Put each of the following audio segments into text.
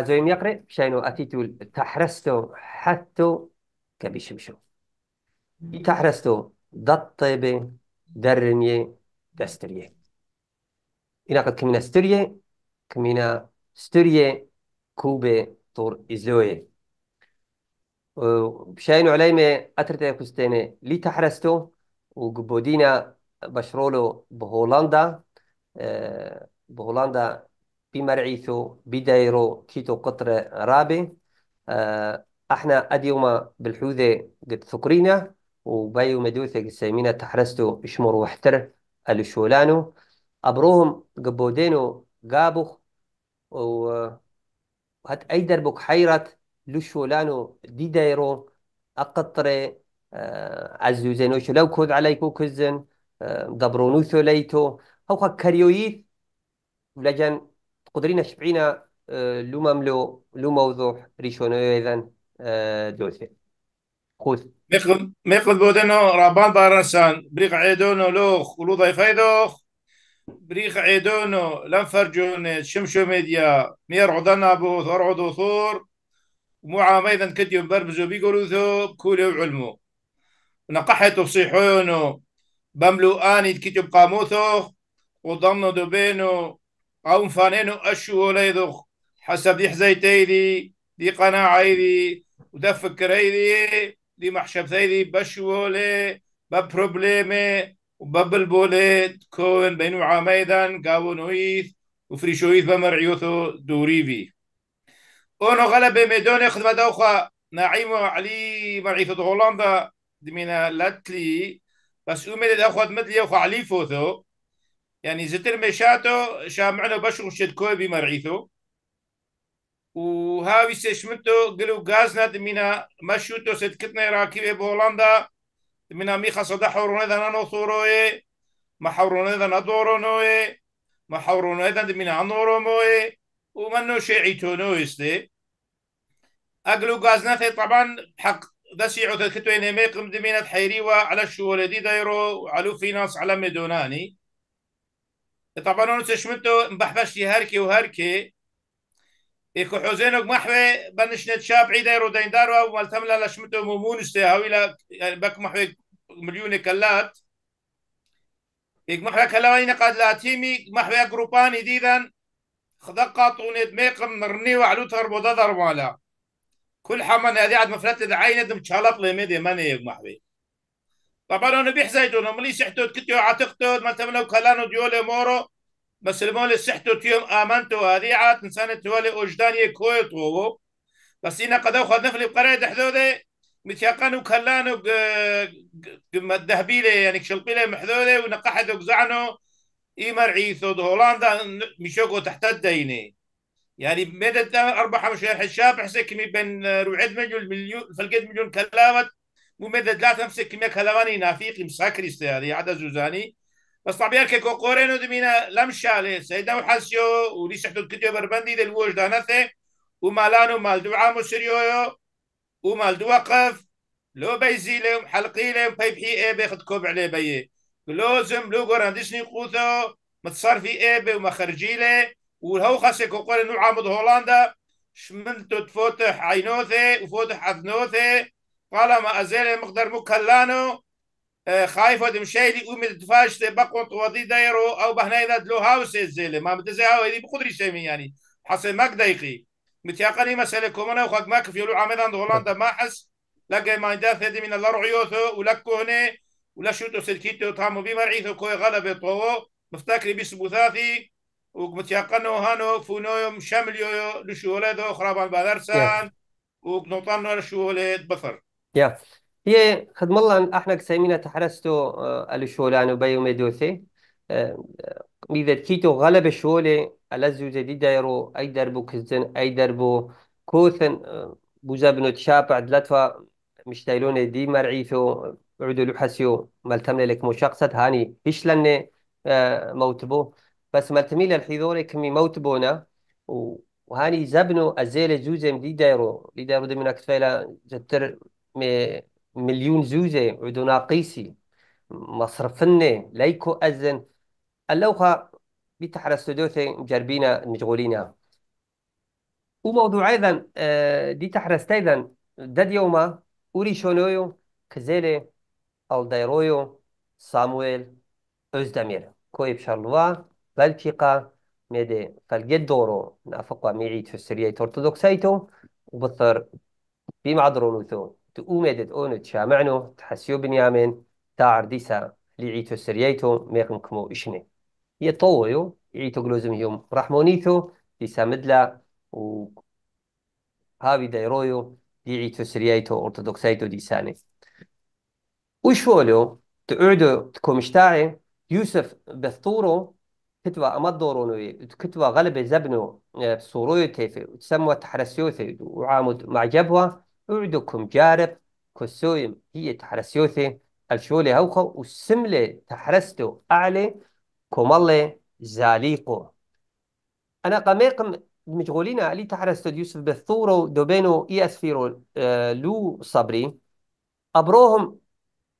عزويم يقرأ شينو أتيتو تحرستو حتو كبيشمشو تحرستو دط طيبة درنية دسترية إلا قد كمينا سترية كمينا سترية كوبة طور إزلوية بشينو عليمة أترتي كستيني لي تحرستو وقبودينا بشرولو بهولندا آه، بهولندا بمرعيثو بدايرو كيتو قطر رابي آه، احنا اديوما بالحوذة قد ثقرينا وبايو مدوثة قد سيمينا تحرستو شمور وحتر الشولانو أبروهم قبودينو قابوخ وهات أي دربك حيرت لشولانو دي دايرو أقطر آه، عزوزينو شلو كود عليكو كزن آه، ليتو ثليتو خاك كريويث ولجن تقدرين تشرحينا آه، لو مملو لو موضوح ريشونو اذا آه، دوسي خوذ ميقل بودنو رابان بارنسان بريق عيدونو لوخ ولو ضيفيدوخ بريق عيدونو لنفرجون شمشو ميديا مير عضنا بو ثور عضو ثور ايضا كديو بربزو بيقولو ثو بكولي وعلمو نقحتو صيحونو بملو اني كتب قاموثو وضمنو دوبينو عونفانينو أشو ليدو حسب دي حزيتي دي دي قناعيدي دي ودفكر دي دي محشب محشبتيدي بشولي ببروبليمي وببلبوليد كون بينو عاميدان قاونويث وفريشويث بمرعيوثو دوريفي اونو غلب ميدوني خدمة دوخة نعيم علي مرعيثو هولندا دمينا لاتلي بس اومي دي اخوات مدلي اخو علي فوثو يعني زتر مشاتو شامعنا بشغل شد كوي بمرعيثو وهاوي سيشمنتو قلو غازنا دمينا مشوتو سيد كتنا راكبة بولندا دمينا ميخا صدا حورونا دانا نانو ثوروي ما حورونا ذا ندورونوي ما حورونا دانا دمينا عنوروموي ومنو نو استي أقلو غازنا تي طبعا حق ده سيعو تدكتو إنهمي دمينا تحيريوا على الشو ولدي دايرو وعلو فيناس على مدوناني طبعا انا اون مبحبش مبحبشتي هركي وهركي إيكو حوزينوك محوي بنشنت شاب عيد رودين دارو أو مالتملا لشمتو ممونشتي لا بك محوي مليون كلات إيك محوي كلاوي نقاد لاتيمي محوي جروبان جديدا خدقة طونيد ميقم مرني وعلو تربو ضرب مالا كل حمن هذي عاد مفلت دعاينة دم تشالط لي ميدي ماني يك محوي طبعا انا انا ملي احتو كتيو عتقتو ما تملو كلانو ديولي مورو المولي سحتو تيوم امنتو هذي عاد انسان تولي وجداني كويتو بس انا قد اخذ نفلي بقرية حدودي كالانو كلانو مدهبيلي يعني شلقيلي محذوذي ونقحدو قزعنو اي عيثو هولندا مشوكو تحت الديني يعني مدد اربع خمس شهر حساب بين روعد مليون مليون فلقيت مليون كلامت بومێدە لا ئەم سکمێ کەلەوانی نافیقی مساکریستیاری عدا زوزاني بس طبعا كي قورينو دمينا لم شالي سيدا وحاسيو وليس حدود كتيو بربندي دل ووش دانثي ومالانو مال دعا مسريويو ومال دوقف لو بيزي لهم حلقي لهم وحلقيلي وبيبحي ايه بيخد كوب عليه بيه لازم لو قران ديسني قوثو متصرفي ايه بي ومخرجي ومخرجيلي والهو خاسي كوكوري نوع عمد هولندا شمنتو تفوتح عينوثي وفوتح اذنوثي قال ما أزال مقدر مكلانو آه، خايف ودم لي أمي تفاش بقون طوادي دايرو او بهنا اذا دلو هاوس الزيل ما بتزي هاو هذه بقدر شيمي يعني حسن ماك دايقي متيقني مسألة كومنا وخاك ماك في لو عمدا هولندا ما حس لقى ما داث هذه من الله رعيوثو ولكو هنا ولا شوتو سلكيتو تامو بما رعيثو كوي غلب طوو مفتاكري بيسبو ثاثي ومتيقنو هانو فونو يوم شمل يو لشولدو خرابان بادرسان وقنطانو لشولد بفر يا هي خدم الله أحنا كسيمينة تحرستو آه، الشولان وبيو ميدوثي آه، كيتو غلب الشولي ألزو جديد دايرو أي دربو كزن أي دربو كوثن آه، بوزابنو بوزا بنو تشابع دلتوا مش دايلون دي مرعيثو عدو لحسيو ملتملي لك مشاقصة هاني هش لاني آه، موتبو بس ملتمي الحيذوري كمي موتبونا وهاني زبنو أزيل جوزم دي دايرو دي دايرو دي من أكتفيلا جتر مليون زوزة عدنا قيسي مصرفنا لايكو أزن اللوخة بتحرى استودوثي مجربينا مشغولينا وموضوع أيضا آه، دي تحرى ستايدا داد يوما أوري شونويو كزيلي ألديرويو سامويل أزدمير كويب شارلوا بالتيقا ميدي فالجد دورو نافقوا ميعيد في السرية أرثوذكسيتو وبثر بمعدرونوثو اومدت اونو تشامعنو تحسيو بنيامين تاعر ديسا لعيتو سرييتو ميقم كمو إشني يطويو عيتو قلوزم يوم رحمونيتو ديسا مدلا و هاوي دايرويو ديعيتو سرييتو أرثوذكسيتو ديساني وشولو تقعدو تكومشتاعي يوسف بثورو كتوى أمدورونو كتوى غلب زبنو آه، بصورويو تيفي وتسموا تحرسيو ثيدو وعامد مع اعدكم جارب كسويم هي تحرسيوثي الشولي هوخو وسملي تحرستو أعلي كومالي زاليقو أنا قميقم مشغولين علي تحرستو يوسف بثورو دوبينو إي أسفيرو آه، لو صبري أبروهم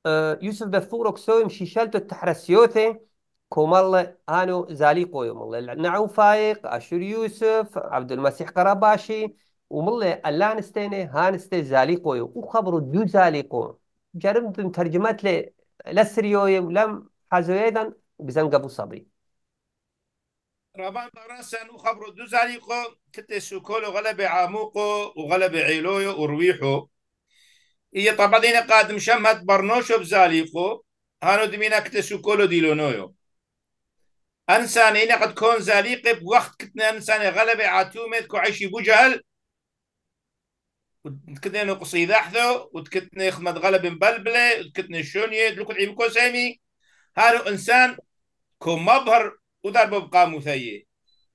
آه، يوسف بثورو كسويم شيشالتو تحرسيوثي كومالي هانو زاليقو يوم الله نعو فايق أشور يوسف عبد المسيح قراباشي ومڵێ ئەلان ستێنێ هانستێ زالی قۆی و خەبڕ و دوو زالی قۆ جەرمتم تەرجمەت لێ لە سریۆیە و لەم حەزۆیەدان بزەنگە بوو سەبری رابان راسا وخبر دوزاليقو كنت سوكولو غلب عاموقو وغلب عيلوي ورويحو هي طبعا دينا قادم شمت برنوشو بزاليقو هانو دمينا كتي سوكولو ديلونويو انسان هنا قد كون زاليق بوقت كتنا انسان غلب عتومت كو عيشي بجهل وتكتني انا قصي حذو وتكتني خدمة غلب مبلبلة وتكتني شونية دلوك العيب كوسامي هارو انسان كو مبهر ودار ببقى مثي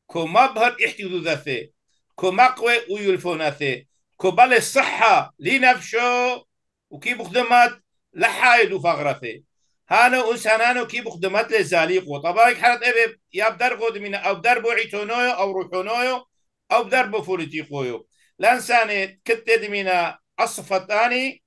كو مبهر احتيو ذاثي كو مقوى ثي كو بالي الصحة لنفسه وكي بخدمات لحايد وفغرثي هانو انسانانو كي بخدمات لزاليق وطبعك حالت ابي يابدر بدرغو دمينا او بدربو عيتونويو او روحونويو او بدربو فوليتيقويو لانساني كتة دمينا الصفتاني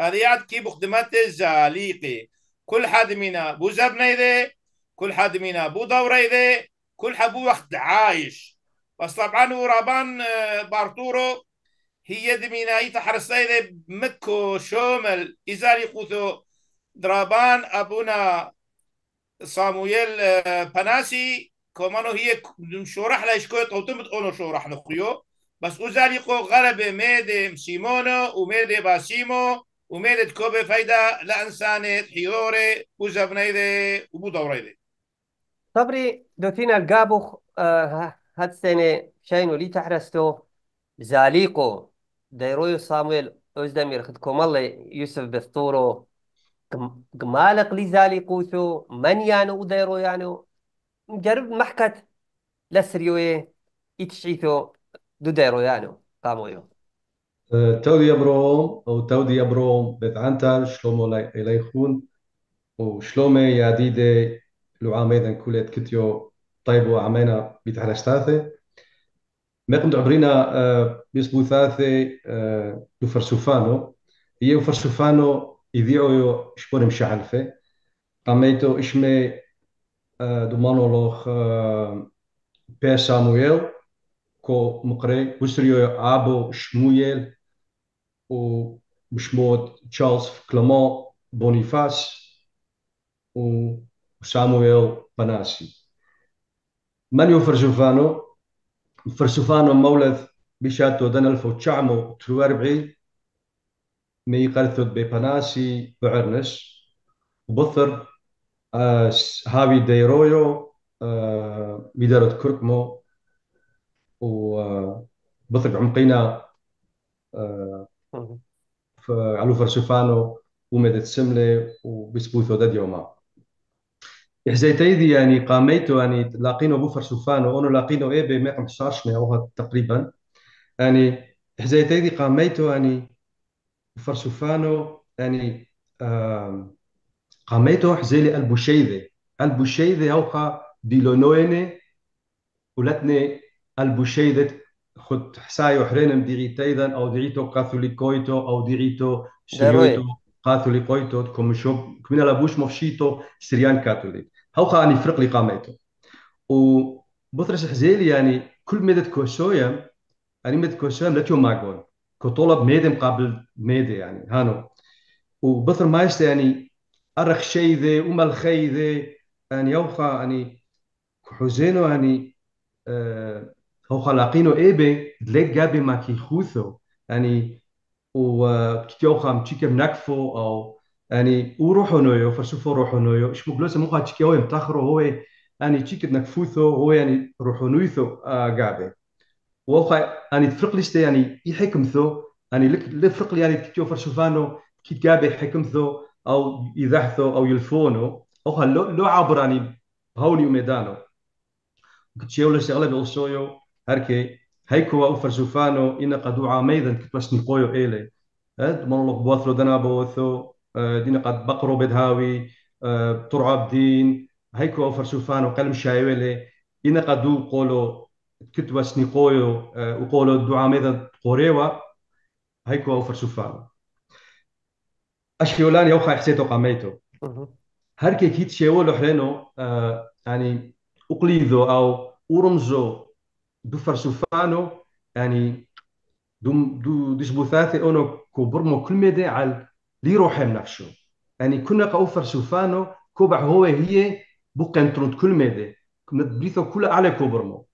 أرياد كي بخدمات زاليقي كل حد منا بو زبني ذي كل حد منا بو دوري ذي كل حد بو وقت عايش بس طبعا ورابان آه، بارتورو هي دمينا ذي مكو شومل إزالي قوثو درابان أبونا صامويل بناسي آه، كومانو هي شورح لا يشكو طوتمت اونو شورح نقيو بس أزاليقو غلبة ميد سيمونو وميد باسيمو وميد كوبي فايدا لانسان حيوري وزبنيدة وبودوريدة طبري دوتينا القابوخ آه هاد سنة شاينو لي تحرستو زاليقو ديرويو صامويل أزدمير خد كومالي يوسف بثورو قمالق لي زاليقوثو من يانو وديرو يانو مجرب محكت لسريوي يتشعيثو دوديرو يعني قاموا إيوه. أه، تودي بروم أو تودي بروم بتعنتر شلومو إليخون وشلومي يا ديدي لو عامين كوليت كتيو طيب طيبو عمينا بيتحرشتاثي ما كنت عبرينا أه، بيسبو ثاثي أه، لو فرسوفانو هي فرسوفانو يذيعو شبور مشعلفي قاميتو إشمي دو مانولوخ بير سامويل كو مقري وسريو ابو شمويل وشمود تشارلز كلامون بونيفاس وسامويل بناسي مانيو فرسوفانو فرسوفانو مولد بشاتو دن 1949 مي قرثود ببناسي بعرنس وبثر آه هاوي ديرويو آه ميدارت كركمو وبثق عمقنا علوفر سوفانو ومدة السملة وبسبوثو داد يوما تايدي يعني قاميتو يعني لاقينو بو سوفانو أونو لاقينو إيه بي بما قمتشارش مئة تقريبا يعني تايدي قاميتو يعني بوفر سوفانو يعني آه قاميتو حزيلي البوشيذي البوشيذي أوخا ديلونويني ولتني البوشيدت خد حساي وحرين حرينم ديغيتيدن او ديغيتو كاثوليكويتو او ديغيتو شريوتو كاثوليكويتو كومشوب كمينا لابوش مفشيتو سريان كاثوليك هاو خاني فرق لي قاميتو و بطرس حزيلي يعني كل مدد كوشويا يعني كوسويا لا تيوم ماكول كطلب ميدي مقابل ميدي يعني هانو وبطر مايست يعني أرخ شي ذي ومال خي ذي يعني يوخا يعني كحوزينو يعني آه هوخلاقينو إيبي دليك جابي ما كيخوثو يعني وكتيوخام تشيكم نكفو أو يعني وروحو نويو فشوفو روحو نويو إيش بقولوس موخا تشيكيو يمتخرو هو يعني تشيكت نكفوثو هو يعني روحو نويثو آه، جابي وخا يعني تفرق ليش يعني يحكمثو يعني لك الفرق يعني كتيو فرشوفانو كي جابي حكمثو أو يذحثو أو يلفونو أو لو عبراني هوني وميدانو كتشيو لشغلة بيغشويو هركي هيكو او فلسفانو إن قد دعاء ميدن كتباش نقويو إلي هاد مونلوغ بواثلو دنا بوثو آه، دين قد بقرو بدهاوي آه، ترعب دين هيكو او فلسفانو قلم شايولي إن قد دو قولو كتباش نقويو آه، وقولو الدعاء ميدن قوريوا هيكو او اشكي ولاني اوخا حسيتو قميتو هركي كيت شيولو حلينو يعني أقليدو أو أورمزو دو فرسوفانو يعني دو دو دو اونو كوبرمو كل ميدا على لي روحي منافشو يعني كنا قاو فرسوفانو كوبع هو هي بقى نترون كل ميدا نتبليثو كل على كوبرمو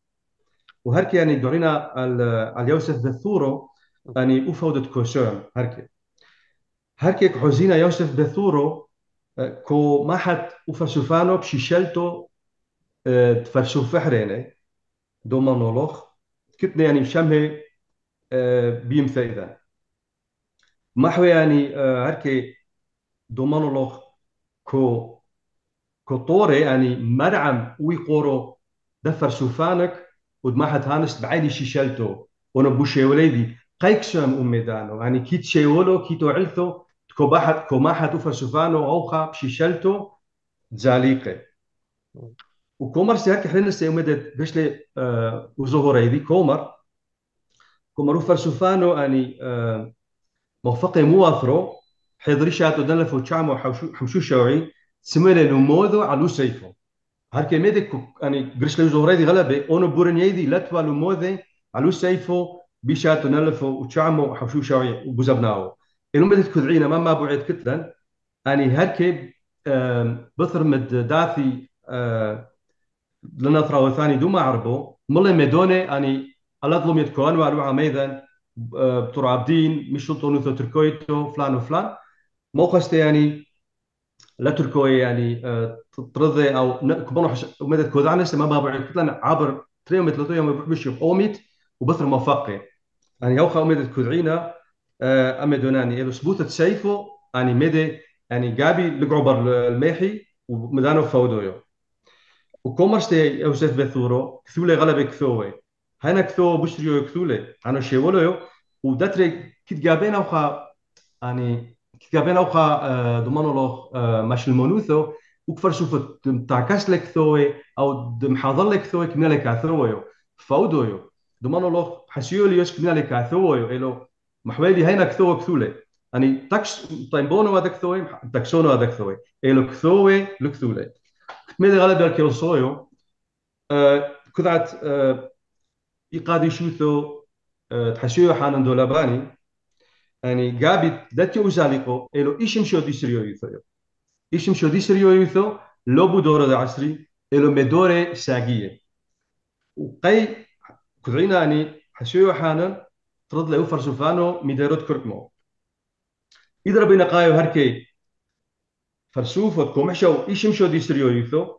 وهركي يعني دورينا على يوسف بثورو يعني افودت كوشون هركي هركي كوزينا يوسف بثورو كو ما حد وفلسفانو بشيشلتو آه، تفرسوف فحرينه دومانولوغ كتنا يعني مشامه بيمثا إذا ما هو يعني هركي آه، دومانولوغ كو كطوري يعني مرعم ويقورو دفر شوفانك سوفانك ودماحت هانست بعيدي شيشلتو بوشي وليدي قيكسم أميدانو يعني كيت شيولو كيتو علثو كو كوباحت كوماحت شوفانو أوخا بشيشلتو جاليقي وكومر نسيو مدد باش لي آه وزهور دي كومر كومر وفرسوفانو اني يعني، آه موفقي موافرو حضري شاتو دن لفو تشامو حمشو شوعي سميلي لموذو علو سيفو هركي ميدي اني يعني قرش لي وزهور دي غلبي اونو بورنيي دي لتوا لموذي علو سيفو بيشاتو نلفو وتشامو حمشو شوعي وبوزبناو مدد كذعينا ما ما بعيد كتلا اني يعني هركي آه بثر مد دافي آه لنا فراو ثاني دوما عربو ملي ميدوني اني يعني على ظلم يتكون وعلوعة عميدا آه، بتر عبدين مشو طونوثو تركويتو فلان وفلان موقشت يعني لا تركوي يعني آه، ترضي او كبرنا حش ومدى كودا عنا ما بابا كتلنا عبر تريو تريم متلتو يوم بشوف اوميت وبثر موفقي يعني اوخا مدى كودعينا اما آه، دوناني يعني، الو سبوت تسيفو اني يعني مدى يعني قابي لقعبر الميحي ومدانو فودويو وكومرش تاعي او شاف باثورو كثولي غلبي كثوي هنا كثوه بشريو كثوله انا شيولو وداتري كيت جابين اوخا يعني كيت جابين اوخا دومانو لو ماش المونوثو وكفر شوف تاكاش لك ثوي او محاضر لك ثوي كنا لك ثوي فاودويو دومانو لو حسيو ليش كنا لك ثوي الو محوالي هنا كثوه كثوله يعني تاكس طيبونو هذاك ثوي تاكسونو هذاك ثوي الو كثوه لكثوله الغالبيه كيوصلوا قطعه آه، يقادي شوثو آه، تحشيو حانن دولاباني يعني قابت داتي وزاليقو إلو إيش مشو دي سريو يثو إيش مشو دي سريو يثو لو بدورة دا عسري إلو مدورة ساقية وقاي كدعينا يعني حشيو حانن ترد لأو فرسوفانو ميدارو كركمو إذا ربينا قايو هركي فرسوفت كومحشو إيش مشو دي سريويثو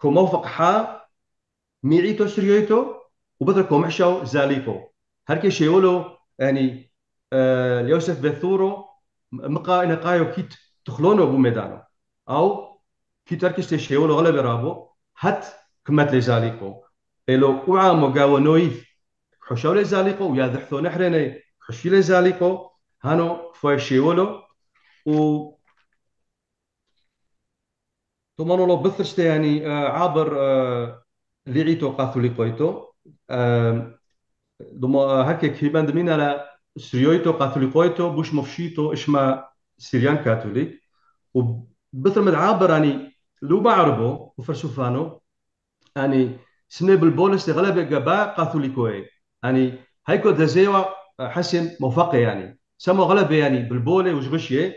كوموفق حا ميعيتو سريويتو وبدر كومحشو زاليكو هركي شيولو يعني آه يوسف بثورو مقا إن قايو كيت تخلونو أبو ميدانو أو كيت هركي شيولو غلب رابو هات كمات لزاليكو إلو وعامو مقاو نويف حشو لزاليكو ويا ذحثو نحريني حشي لزاليكو هانو فوي شيولو و ثم بثرشت يعني آه، عبر آه، لعيتو قاثوليقويتو دوما هكاك آه، هيباند من على سريويتو قاثو اللي قويتو بوش مفشيتو اشما سريان كاثوليك وبثر مد عابر يعني لو بعربو وفرسوفانو اني سنيبل بولس غلبة جبا قاثوليكوي يعني هيكو يعني، دزيوا حسن موفق يعني سمو غلب يعني بالبولي وجبشيه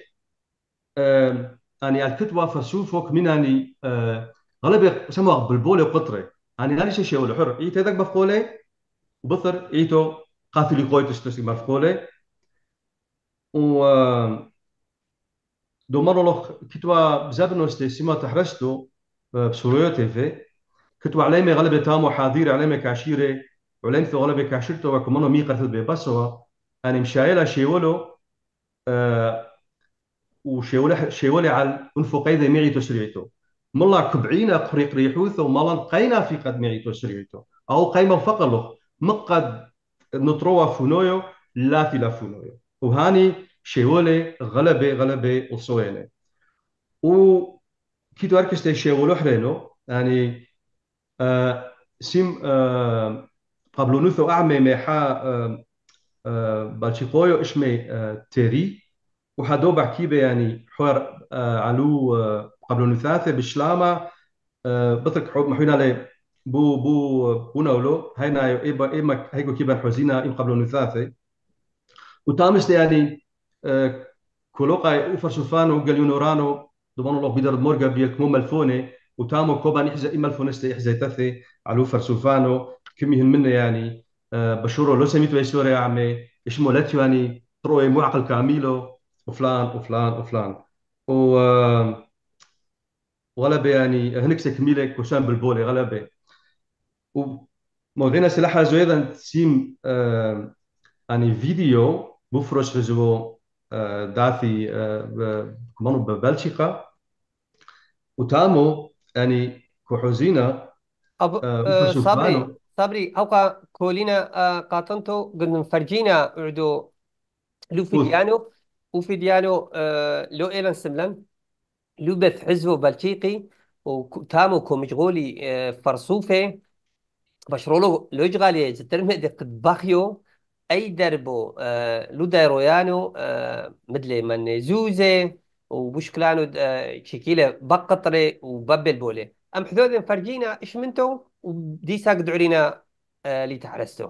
يعني الكتوى فرسوف وك من يعني آه، غلب سموها بالبول قطري يعني هذا شي شيول حر اي تذاك بفقولي وبثر ايتو قافل قوي تستسي مفقولي و آه، دو مرة لوخ كتوى بزاف نوستي سيما تحرستو آه، بسوريو تيفي كتوى عليمي غالبا تامو حاضر حاضير عليمي كعشيري وعليمي غالبا كعشيرتو وكمانو ميقا تدبي بسوا يعني مشايلة شيولو أه وشيولي شيولي على انفقيد ميريتو شريعتو ملا كبعينا قريق ريحو ثم لقينا في قد ميريتو شريعتو او قيمه فقلو مقد نطروا فنويو لا في لا فنويو وهاني شي شيولي غلبة غلبة وصويني و كي توركش شي شيولو حرينو يعني آه سيم آه قبل نوثو اعمي ميحا آه آه بالشيقويو اشمي آه تيري وحدو بحكي بحكيبه يعني حوار آه، علو آه، قبل نثاثه بشلامه آه، بترك حب محينا لي بو بو بونولو هنا ايبا ايما هيكو كيبان حزينا ام قبل نثاثه وتامس يعني كولوقا اوفر شوفانو جاليونورانو دومانو الله بيدر مورغا بيلك مو ملفوني وتامو كوبا يحزا اما الفونست يحزا تثي على اوفر شوفانو هن منه يعني بشورو لو سميتو سوريا عمي اشمولتو يعني تروي معقل كاميلو وفلان وفلان وفلان و غلبه يعني هناك سكميلك كوشان بالبولي غلبه وموضعنا سلاحة زويدا تسيم آه يعني فيديو مفرش غزو آه داثي آه كمانو وتامو يعني كحوزينا أب... آه صبري صبري هوكا كولينا قاتنتو قد فرجينا عدو لوفيليانو وفي ديالو آه، لو إيلان سملان لوبث حزبه بلتيقي وتامو كومشغولي آه، فرصوفي بشرولو لوجغالي زترمي دي قد باخيو أي دربو آه، لو دايرويانو مدلي من زوزي وبشكلانو آه بقطري وببل بولي أم حذوذن فرجينا إيش منتو ودي ساقدوا علينا آه لتحرستو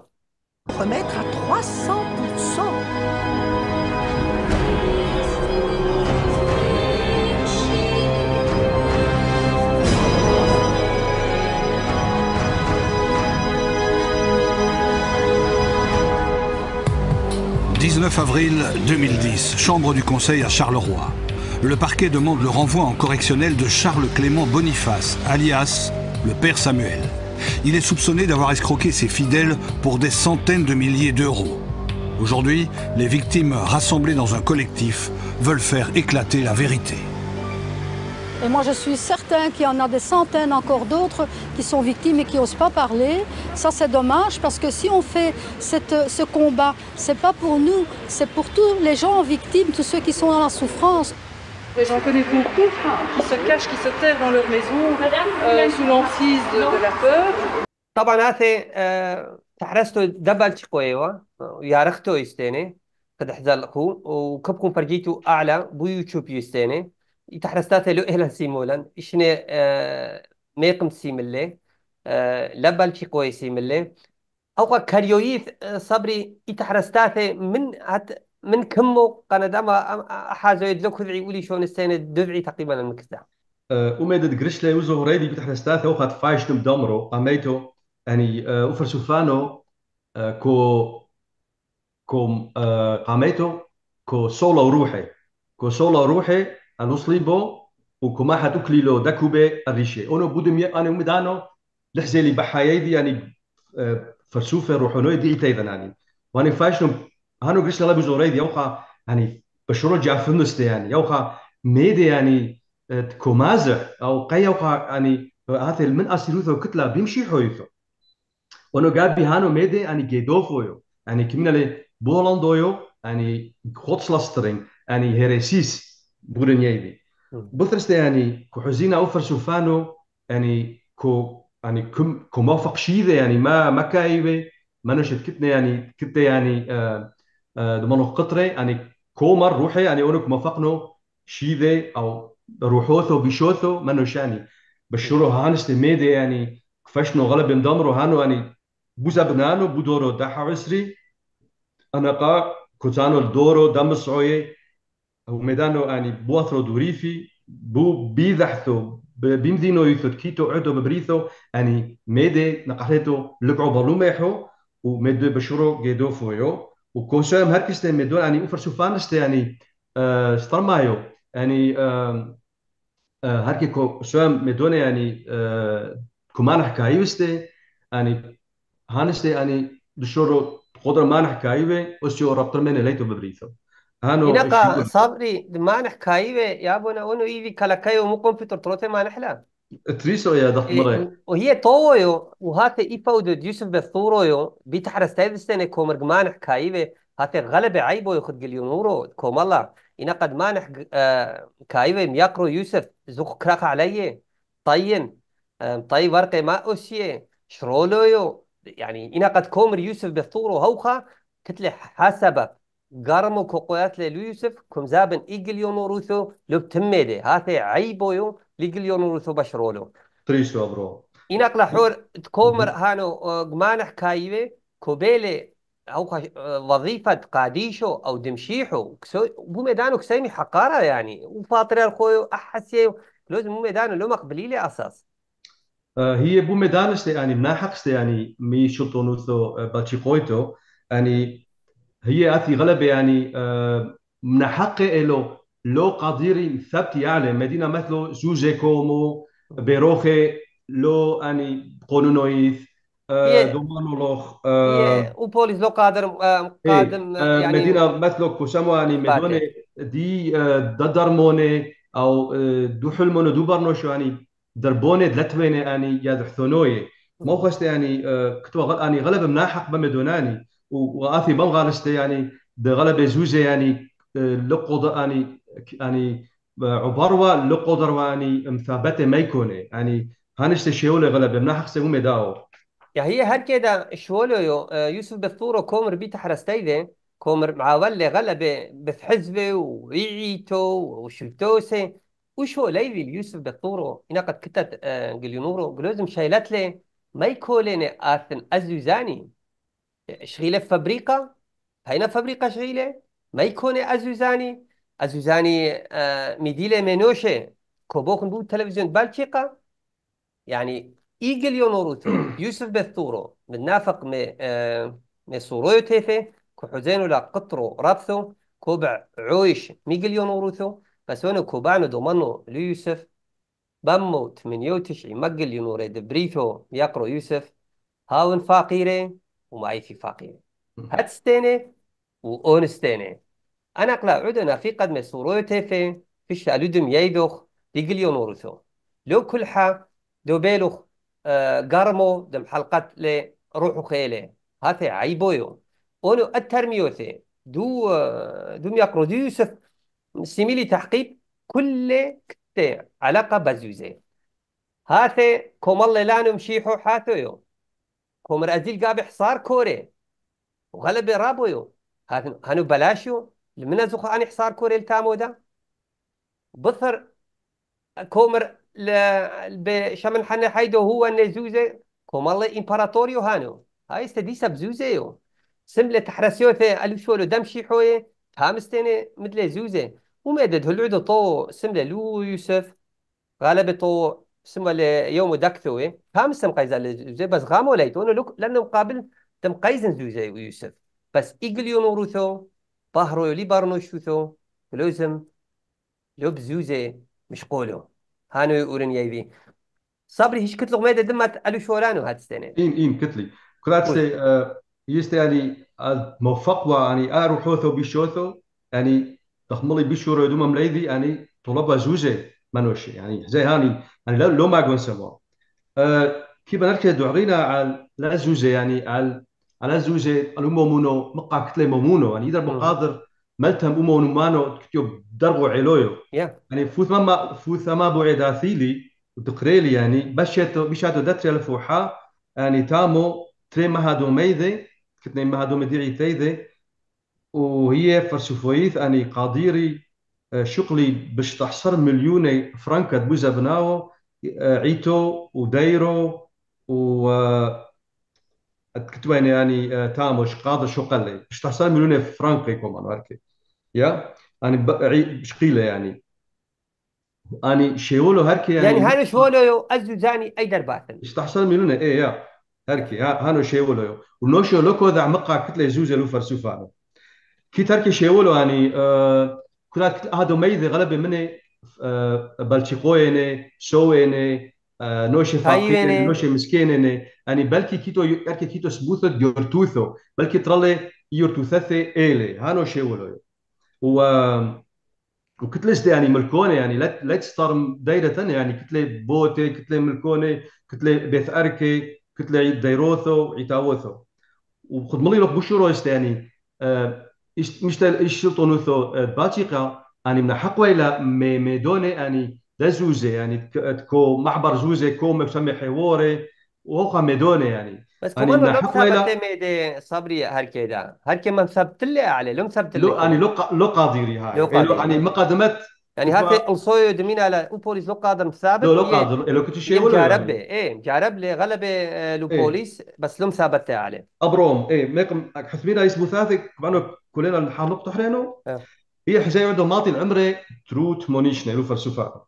à 300% 19 avril 2010, chambre du conseil à Charleroi. Le parquet demande le renvoi en correctionnel de Charles Clément Boniface, alias le père Samuel. Il est soupçonné d'avoir escroqué ses fidèles pour des centaines de milliers d'euros. Aujourd'hui, les victimes rassemblées dans un collectif veulent faire éclater la vérité. Et moi, je suis certain qu'il y en a des centaines encore d'autres qui sont victimes et qui n'osent pas parler. Ça, c'est dommage parce que si on fait cette, ce combat, c'est pas pour nous, c'est pour tous les gens victimes, tous ceux qui sont dans la souffrance. Les j'en connais beaucoup qui se cachent, qui se taisent dans leur maison euh, sous l'emprise de, de, la peur. طبعا هاتي تحرستو دبل يارختو يستيني قد حزلقو وكبكم فرجيتو أعلى بو يوتيوب يستيني يتحرستات لو إهلا سيمولا إشنا آه، ميقم سيملي آه، لبال شي قوي سيملي أو كاريويث آه، صبري يتحرستات من هت من كمو قنا داما حازو يدلوك ذعي ولي شون السنة دفعي تقريبا المكسدة ومادة قرش وزو يوزو هريدي بتحرستات وخات فايش تم دمرو أميتو يعني وفرسوفانو كو كو قاميتو كو سولو روحي كو سولو روحي غنوصليبو وكما حتوكلي له داكوبي الريشي انا بودم انا مدانو لحزيلي بحايدي يعني آه، فرسوفه روحو نو دي تايدا يعني وانا فاشنو هانو قرش لا بزوري دي اوخا يعني بشرو جا فنست يعني اوخا ميدي يعني آه، كومازع او قي اوخا يعني هاتل من اسيروثو كتلا بيمشي حويثو ونو قاب هانو ميدي يعني جيدوفويو يعني كمنا لي بولندويو يعني غوتسلاسترين يعني هيريسيس برونيايبي بثرس يعني كحزينة أوفر سوفانو يعني كو يعني كم كموافق شيذة يعني ما ما كايبي ما نشد كتنا يعني كتنا يعني آه،, آه دمانو قطرة يعني كومر روحي يعني أونك موافقنو شيذة أو روحوثو بيشوثو ما نشاني يعني. بشورو هانست ميدي يعني كفشنو غلب يمدمرو هانو يعني بوزا بنانو بودورو دحا عسري أنا قا كوتانو الدورو دم الصعوية وميدانو اني بواثرو دوريفي بو بيذحثو بيمزينو يثوت كيتو عدو ببريثو اني ميدي نقحتو لقعو برلوميحو وميدو بشرو جيدو فويو وكوسام هركستي ميدو اني اوفر سوفانستي اني آه سترمايو يعني آه، هركي كو سوام ميدون يعني كمان حكايوستي اني هانستي آه، اني دشورو قدر ما نحكايوه وسيو رابطر مني ليتو ببريثو هانو إنك الشغل صبري دماغنا حكايبة يا بونا أونو إيفي كلاكايو مكم في ترتروتي ما نحلا تريسو يا دخ مرة إيه، وهي طويو وهات إيفاودو يوسف بثورو يو بيتحرس تيفستني كومر جمان حكايبة هات غلبة عيبو يخد جليونورو كوم الله إن قد ما نح آه كايبة ميقرو يوسف زوق كراق علي طين آم، طي ورقي ما شرولو يو يعني إن قد كومر يوسف بثورو هوخا كتلي حسبك قرمو كوقويات لي يوسف كم زابن إيجليون وروثو لو بتميدي هاتي عيبو يو عيبويو ليجليون وروثو بشرولو تريشو برو إنك لحور تكومر هانو قمانح كايبي كوبيلي أو وظيفة قاديشو أو دمشيحو كسو بو ميدانو كسيمي حقارة يعني وفاطر الخويو أحسي لازم بو ميدانو لو مقبلي أساس هي بو ميدانش يعني مناحقش يعني مي شلطونوثو باتشي قويتو يعني هي اتي غلبة يعني آه، من حقه له لو قادر ثبت يعني مدينة مثل جوجي كومو بيروخي لو اني قانونويث آه، دومانولوخ آه، وبوليس لو قادر إيه، قادم يعني مدينة مثل كوشامو يعني مدينة دي ددرموني او دو حلمونو دو برنوشو يعني دربوني دلتويني يعني يا دحثونوي ما خوشت يعني كتوا يعني غلب مناحق بمدوناني واثي ما غالست يعني غلبة زوجة يعني آه، لقود يعني يعني آه، عبروا لقدر يعني مثابته ما يكون يعني هانشت شيوله غلبة من حق سومي داو يا هي هر كده شولو يوسف بثورو كومر بيت حرستيده كومر معاول غلبة بحزبه ويعيتو وشلتوسه وشو ليفي يوسف بثورو هنا قد كتت آه، قليونورو قلوزم شايلت لي ما يكولين آثن أزوزاني شغيله في فابريكا هينا فابريكا شغيله ما يكون ازوزاني ازوزاني آه ميديله منوشه كوبوخن بو تلفزيون بالشيقه يعني ايجل يونوروتي يوسف بثورو من نافق مي آه مي سورويو تيفي كحزينو لا قطرو رابثو كوبع عويش ميجل يونوروثو بس وانو كوبانو دومانو ليوسف بمو 98 مجل يونوري دبريثو يقرو يوسف هاون فاقيري ومعي في ستيني هاتستيني ستيني أنا قلا عدنا في قدمي صوروتي في في دم ييدوخ ديجليون ورثو لو كل حا دو بيلوخ آه دم حلقات لي روحو خيلي هاتي عيبويو أونو الترميوثي دو آه، دم يقرو دو يوسف سيميلي تحقيق كل كتي علاقة بزوزي هاتي كومال لانو مشيحو حاتو يو كومر ازيل قابح حصار كوري وغلب رابويو هانو بلاشيو من ازوخ أني حصار كوري التامو ده بثر كومر ل... بشمن حنا حيدو هو نزوزة الله إمبراطوريو هانو هاي استدي استديسة بزوزيو سملة تحرسيوثة ألو شولو دمشي حوية تامستيني مثل زوزة ومدد هلعدو طو سملة لو يوسف غالب طو اسمه يوم دكتوي إيه؟ هامس تمقيز على جوجي بس غامو ليتون لوك لانه مقابل تم تمقيزن زوجي ويوسف بس يوم ايجليو نوروثو يولي بارنو شوثو لوزم لوب زوزي مش قولو هانو يقولن يايبي صبري هيش كتلو ميدا دمت الو شورانو هاد السنه اين اين كتلي كلات سي آه يعني آه، موفق واني يعني ارو حوثو بشوثو يعني تخملي بشورو دوما مليدي يعني طلبة زوجي منوشي يعني زي هاني يعني لا لو ما كون سمو أه كيما نركزوا غينا على لا زوجه يعني على على زوجه المومونو مقا كتلي مومونو يعني اذا قادر ملتهم امونو مانو كتيو دربو علويو يعني فوث ما فوث ما بعيد اثيلي وتقريلي يعني باش باش هادو داتري الفوحه يعني تامو تري ما هادو ميدي كتني ما هادو مديري تيدي وهي فرسوفويث اني يعني قاديري أه، شقلي باش تحصر مليوني فرانك بوزا بناو عيتو ودايرو و كتبان يعني, يعني، آه، تاموش قاضي شو قال لي باش تحصل مليون فرانكي كومان هركي يا يعني شقيله يعني انا شيولو هركي يعني يعني هانو شولو ازو زاني اي درباتن باش تحصل مليون اي يا هركي هانو شيولو شيولو كو ذا عمقا كتله زوزلو فرسوفانو كي تركي شيولو يعني آه كرات هادو غلب مني بلچیقوینه شوینه نوشه فاقیتنه نوشه مسكيننه يعني بلكي كيتو يركي كيتو سبوثو ديورتوثو بلكي ترالي يورتوثاثي ايلي هانو شيولو و وكتلش دي يعني ملكوني يعني لا تستار دايرة ثانيه يعني كتله بوتي كتله ملكوني كتله بيث اركي كتله ديروثو يتاوثو وخد ملي لو بوشورو يعني اشتلطونوثو باتيقا اني من حق ولا مي مي دوني اني دا زوزي يعني تكو معبر زوزي كو مسمي حواري وهو مي دوني يعني بس كمان لو ثبت ميدي صبري هالكيدا هركي من ثبت لي على لو ثبت لي اني لو لو قاضيري هاي لو قادري يعني ما قدمت يعني هات الصوي دمين على بوليس لو قادم ثابت لو لو قادر لو كنت شيء ولا مجرب يعني؟ ايه مجرب لي غلبه آه، لو إيه. بوليس بس لو ثابت عليه ابروم ايه ميكم حسبينا اسمه ثابت كمان كلنا حنقطع حرينو يعني. آه. هي حجايه عندهم ماطي العمري تروت مونيش نيرو فلسفه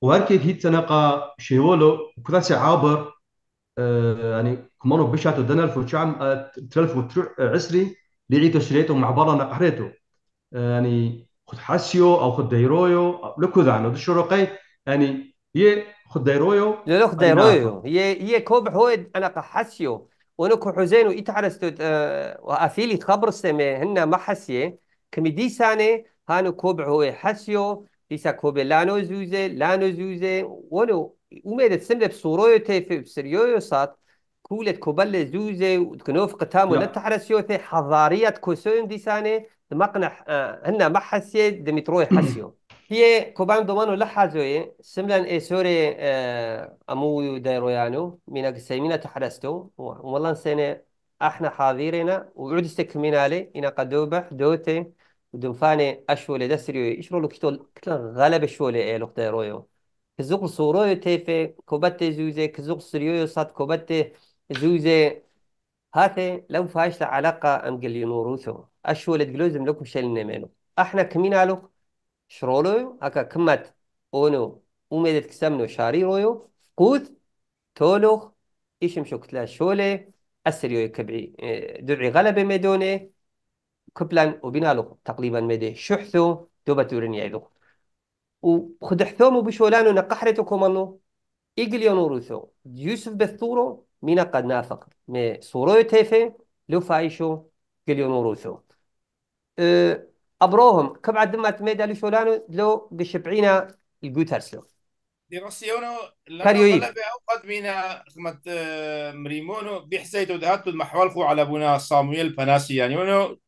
وهركي هي تنقى شيولو كراسي عابر آه يعني كمانو بشاتو دنر فوشام آه تلف آه، عسري لعيتو شريتو مع برا نقحريتو آه يعني خد حاسيو او خد ديرويو آه، لكو ذعنو دي شروقي يعني هي خد ديرويو لا لا خد نعم. ديرويو هي هي كوب حويد انا قحاسيو ونكو حزين ويتعرستو آه، وافيلي تخبر السماء هن محسيه کەمی دیسانێ هانو کۆب هۆی حەسیۆ دیسا كوب لانو زوزي لانو زوزي ولو ومێدە سم لە سوڕۆی تێفێ سریۆ سات كولت كوبل زوزي وكنوف قتام ولا تحرسيوثي حضاريات كوسون ديساني مقنع هنا ما حسي دمتروي حسيو هي كوبان دومانو لا حازوي سملان اي سوري امو دايرويانو من سيمينا تحرستو والله سنه احنا حاضرين وعد استكمنالي انا قدوبه دوتي دنفاني اشوله دسريو يشرو كتول كتل غالب شوله اي لقطه رويو كزوق صورو تيفي كوبت زوزه كزوق سريو صد كوبت زوزه هاته لو فاش علاقة ام قلي نوروثو اشوله دقلوزم لكم شيل نميلو احنا كمين علو شرولو هكا كمت اونو وميدت كسمنو شاري رويو قوت تولو ايش مشو كتلا شوله السريو يكبعي إيه، دعي غلبة ميدوني كبلان وبنالو تقريبا مدي شحثو دوبا تورين يعيدو حثومو بشولانو نقحرتو كومانو إجليونو روثو يوسف بثورو مينا قد نافق مي صورو تيفي لو فايشو إجليونو روثو أه أبروهم كبعة دمت تميدا لو شولانو لو قشبعينا الجوترسلو ديغوسيونو كاريوي أوقد مينا خمت أه، مريمونو بحسيتو دهاتو المحوالفو على بنا صامويل بناسي يعني ونو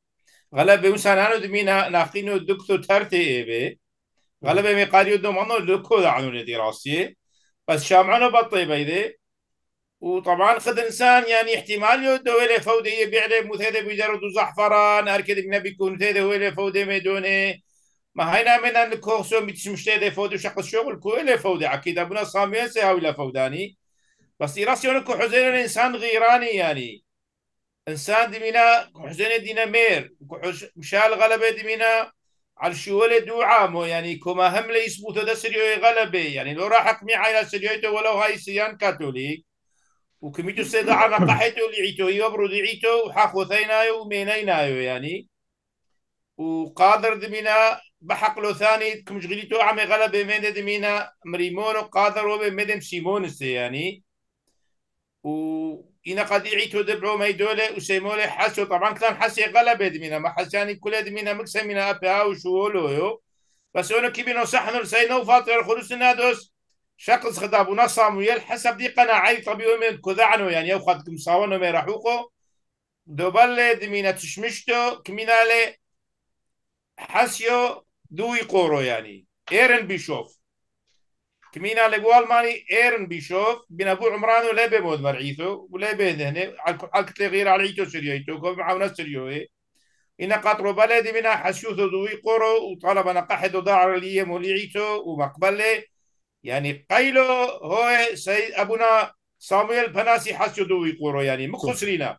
غلا به انا دمی ناقینو دکتو ترتی ای غلبه غلا به می قاریو دومانو دعنو ندی راسیه بس شامعونو بطي بيدي وطبعا خد انسان يعني احتمال يودو الى فودي بيعلى مثيدة بيجرد زحفران هركد من بيكون مثيدة ولا فودي ميدوني ما هينا من ان كورسو مش تيدي فودي شخص شغل كو الى فودي اكيد ابونا صاميسي هاو الى فوداني بس يراسيونكو حزين الانسان غيراني يعني انسان دي منا حزين دينا مير مشال غلبه دي منا على شوال دو عامو يعني كما هم لي يثبت هذا سريو غلبه يعني لو راح حكمي على سريو ولو هاي سيان كاثوليك وكميتو سيدا عنا قحيتو لعيتو يبرو دعيتو وحاخو ثينايو ومينينايو يعني وقادر دمينا بحق لو ثاني كمش غليتو عمي غلبه مين دمينا مريمون وقادر وبي وبمدم سيمونس يعني و إن قد قديعي تدبعو ميدولة وسيمولة حسو طبعا كلام حسي غلبة دمينا ما حساني يعني كل دمينا مكسا منا أبها وشوولو بس أنا كي بينو صحن رسينو فاطر خلوص النادوس شخص خداب ونصامويل حسب دي قناعة طبيعي من كذعنو يعني يو خدكم صاونو مي راحوكو دوبال دمينا تشمشتو كمينالي حسيو دوي قورو يعني ايرن بيشوف كمينا لقوال ماني ايرن بيشوف بين ابو عمران ولا بيمود مرعيثو ولا بين هنا على كتلي غير على عيتو سريويتو كم معاونا سريوي إن قطر بلدي منا حسيوث ذوي قرو وطلب نقحد ضاع لي موليعيتو ومقبله يعني قيلو هو سيد أبونا صامويل بناسي حشو ذوي قرو يعني مخسرينا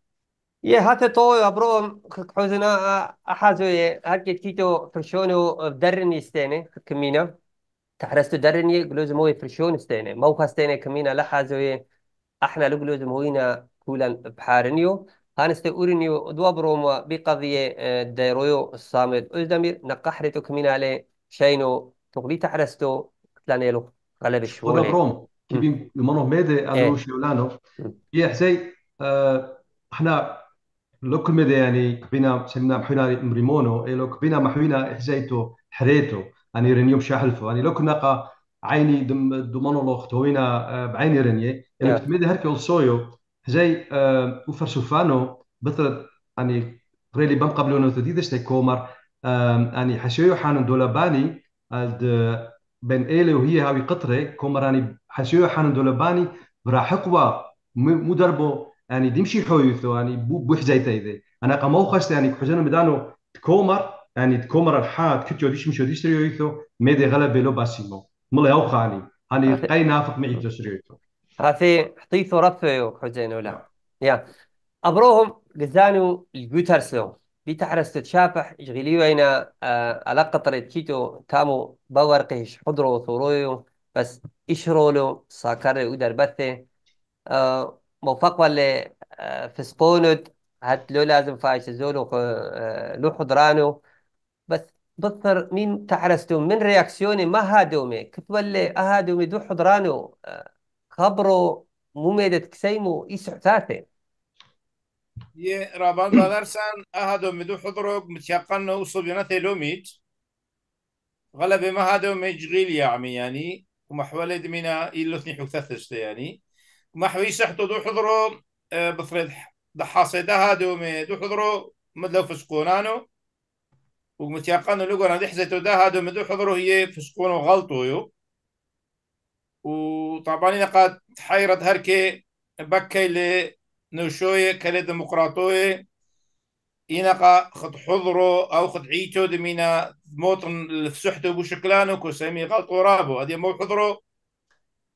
يا هات تو ابرو حزنا احازو هات كيتو فشونو درني ستيني كمينا تحرستو درني گلوز موی فرشون استيني مو خستینه كمينا لحازوي احنا لو لگلوز موینا كولا بحارنيو هانستي أورينيو دوابروما بقضية آه، ديرويو الصامد أزدمير نقحرتو كمينا علي شينو تغلي تحرستو تلانيلو غلب الشوالي بروم كيبين منو ميدي أدرو إيه. شيولانو يا حسي آه، احنا لو كل ميدي يعني كبينا سمينا محونا مريمونو إيه، لو كبينا محوينا حزيتو حريتو اني رينيو مشى حلف اني لو كنا قا عيني دم دو توينا آه، بعيني رينيو انا كنت مدي هركي سويو زي آه، وفر سوفانو بطل اني ريلي بام قبل انه تديد شتي كومر اني حشيو حان دولاباني بين ايلي وهي هاوي قطري كومر اني حشيو حان دولاباني برا حقوه مدربو اني يعني ديمشي حويثو يعني بو بوحجايتي انا قموخش يعني كحجانو مدانو كومر يعني تكومر الحاد كتير يوديش مش يوديش تريويثو ميدي غلب بيلو باسيمو ملي هو خالي هاني قاي نافق معي تريويثو هاتي حطيثو رفيو حزين ولا يا ابروهم قزانو الجوترسلو بتحرس تتشافح يشغلي وينا علاقة طريقتيتو تامو بورقيش حضرو ثورو بس اشرولو ساكر ودر بثه موفق ولا فسقونت هات لو لازم فايش زولو لو حضرانو بس بتصر مين تعرستو من رياكسيوني ما هادومي كتولي اهادومي دو حضرانو آه، خبرو مو ميدة كسيمو يسع ثاثي يا رابان بادرسان اهادومي دو حضرو متيقنو بناتي لوميت غلبي ما هادومي جغيل يا عمي يعني, يعني، ومحولي دمينا يلوثني حكثثشت يعني محوي سحتو دو حضرو آه، بثريد دحاصي دهادومي دو حضرو مدلو فسقونانو وقمت يقول لقوا دحزتوا ده هادو مدو حضره هي فسقون وغلطوا وطبعا انا قد حيرت هركي بكي لنوشوية كلي ديمقراطوي انا خد حضرو أو خد عيتو دمينا موطن فسحتو بشكلانو كسامي غلطو رابو هذه مو حضرو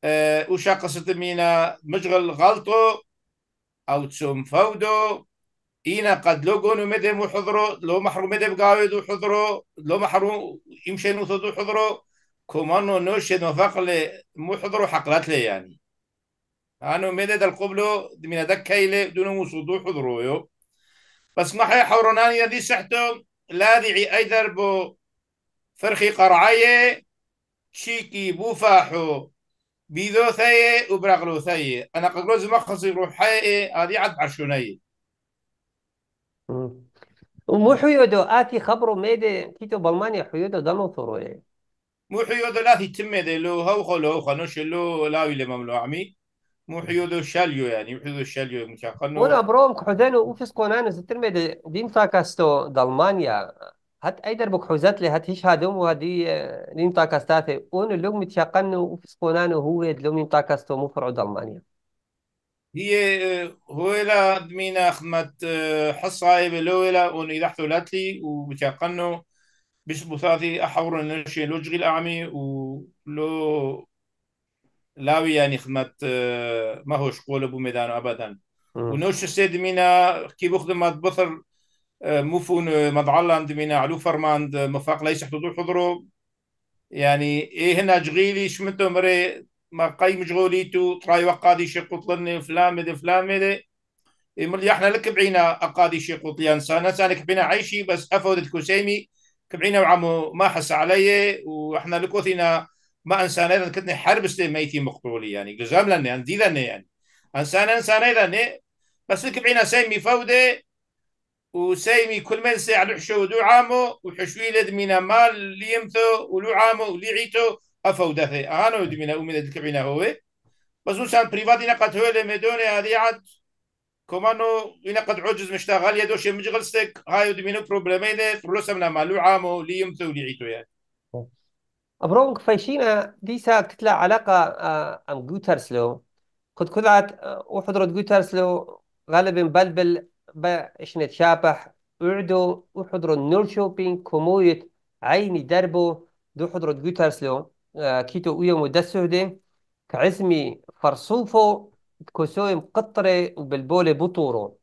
أه وشاقصت دمينا مشغل غلطو أو تسوم فودو اينا قد لو قونو مدي مو حضرو لو محرو مدي بقاوي دو حضرو لو محرو يمشي نو دو حضرو كومانو نوشي نو لي مو حضرو حقلت لي يعني أنا مدد القبلو من هذا كيلة دون مصدو حضرو يو بس محي حورناني دي سحتو لادعي أيدر بو فرخي قرعاية شيكي بوفاحو بيدو و وبرغلو ثي أنا قلوز مخصي روحي أدي عد عرشوني مو حيودو آتي خبرو ميدي كيتو بالمانيا حيودو دانو ثورو مو حيودو تم تميدي لو هو لو هوخو نوش لو لاوي لمملو عمي يعني، مو حيودو شاليو يعني حيودو شاليو مشاقنو ونا بروم كحوزانو وفيس كونانو سترميدي ديم تاكاستو دالمانيا هات ايدر بك حوزات لي هات هيش هادوم وهدي نيم تاكاستاتي ونو لوم متشاقنو وفيس قونانو هو لوم نيم تاكاستو مو فرعو دالمانيا هي هو لا دمينا خدمت حصة بلولا وني لحثو لاتلي وبتاقنو بش بثاثي أحور النشي لوجغي الأعمي ولو لاوي يعني خدمت ما هو شقول أبو ميدان أبدا ونوش السيد مينا كي بخدمات بثر مفون مضعلاند دمينا علو فرماند مفاق ليس حدود حضرو يعني إيه هنا جغيلي شمتو مري ما قاي مشغوليتو تراي وقادي شي فلامي دي يقول لي احنا لك بعينا اقادي شي قطيان يعني سانا سانا كبينا عيشي بس افودت كوسيمي كبعينا وعمو ما حس علي واحنا لكوثينا ما انسانا اذا كنت حرب سلي ميتي مقتولي يعني جزام لنا ندي يعني لنا يعني انسانا انسانا اذا إيه. بس لك بعينا سيمي فودي وسيمي كل من سي على حشو دو عامو وحشويلد من مال ليمثو ولو عامو وليعيتو افوده انا ودي من ئەفە ديك ئەانەوە هو بس وصل بريفات پریڤاتی قد هو لە هذه عاد كومانو إن قد عجز مشتغل يدو شي مجغل ستيك هاي ودي منو بروبليمين فلوس من مالو عامو لي يمثو لي عيتو يعني أبرونك فايشينا ديسا كتلا علاقة آه، أم جوترسلو قد كلات آه، وحضرت جوترسلو غالبا بلبل بإشنة شابح وعدو وحضرت نور شوبينج كومويت عيني دربو دو حضرت جوترسلو كيتو ويا مدسهدة كعزمي فرصوفو كوسوي مقطرة وبالبولي بطورو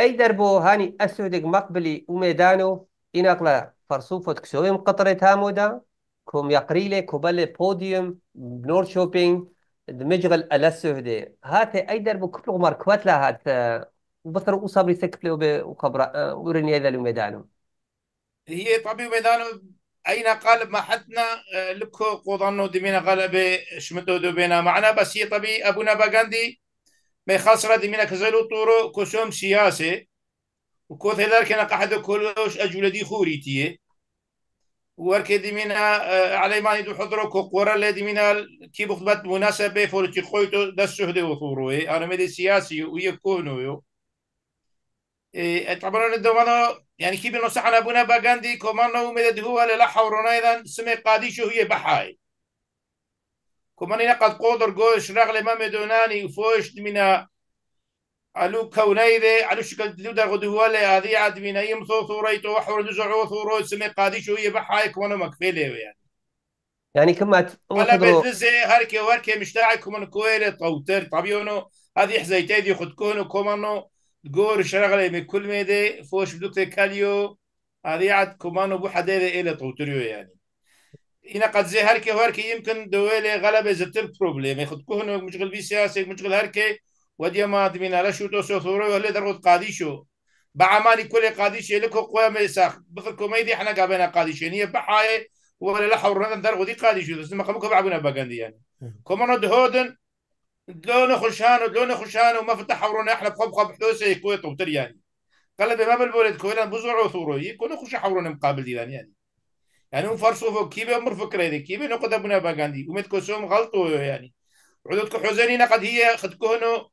أي دربو هاني اسودك مقبلي وميدانو إناقلا فرصوفو تكسوي مقطرة تامودا كوم يقريلي كوبالي بوديوم بنور شوبينج دمجغل الاسهدي هات اي دربو كبلغ ماركوات لا هات بطر وصبري سكبلي وخبر ورني هذا الميدان هي طبيب ميدانو اين قالب ما حدنا آه، لك قوضانو دمينا غلبة شمتو دوبينا معنا هي طبي ابونا باقاندي ما خسرة دمينا كزلو طورو كسوم سياسي وكو ثلار كنا قحدو كلوش خوري تيه وارك دمينا آه، علي ما يدو حضرو قورا لدي دمينا كي بخطبات مناسبة فورتي خويتو دسوه دي وثوروي انا مدي سياسي ويكونو يو اتعبرون الدوانو يعني كي بنو سحنا بنا باغاندي كومانو مدد هو للا حورونا ايضا سمي قاديشو هي بحاي كوماني نقد قدر قوش رغل ما مدوناني فوش من كوني كونايدي الو شكل دودا غدو هو لي هذه عاد من اي مثو ثوريتو وحور دجعو ثورو سمي قاديشو هي بحاي كومانو مكفيلي يعني يعني كما ولا بززي هركي وركي مشتاعي كومانو كويلي طوتر طبيونو هذه حزيتي دي خدكونو كونو كومانو جور شرق گۆر شەغڵێ مێ کولمێدێ فۆش دوکتێ کالیۆ ئاریعات کومان و بۆ حەدێرە ئێلە تەوتریۆ يعني هنا قد زي هركي هركي يمكن دولة غلبة زتر بروبليم يخد كهن مشغل بي سياسة مشغل هركي ودي ما دمين على شو توسو ثورة ولا درود قاديشو بعمالي كل قاديش لكو قوة ميساخ بخل كوميدي احنا قابلنا قاديشين يعني بحاية ولا لحور حورنا در غدي قاديشو بس ما قبوك بعبنا بقندي يعني كمان دهودن دلون خشان ودلونا خشان وما فتح حورنا احلى خب حدوسه يكويت يعني قال ما بالبولد كويلا بزرع وثورو يكون إيه، خش حورنا مقابل ديلان يعني يعني هم فرصوا كيف امر فكره ذي كيف نقد ابنا باغاندي ومت كوسوم غلطوا يعني عدودك حزاني نقد هي خدكوهنو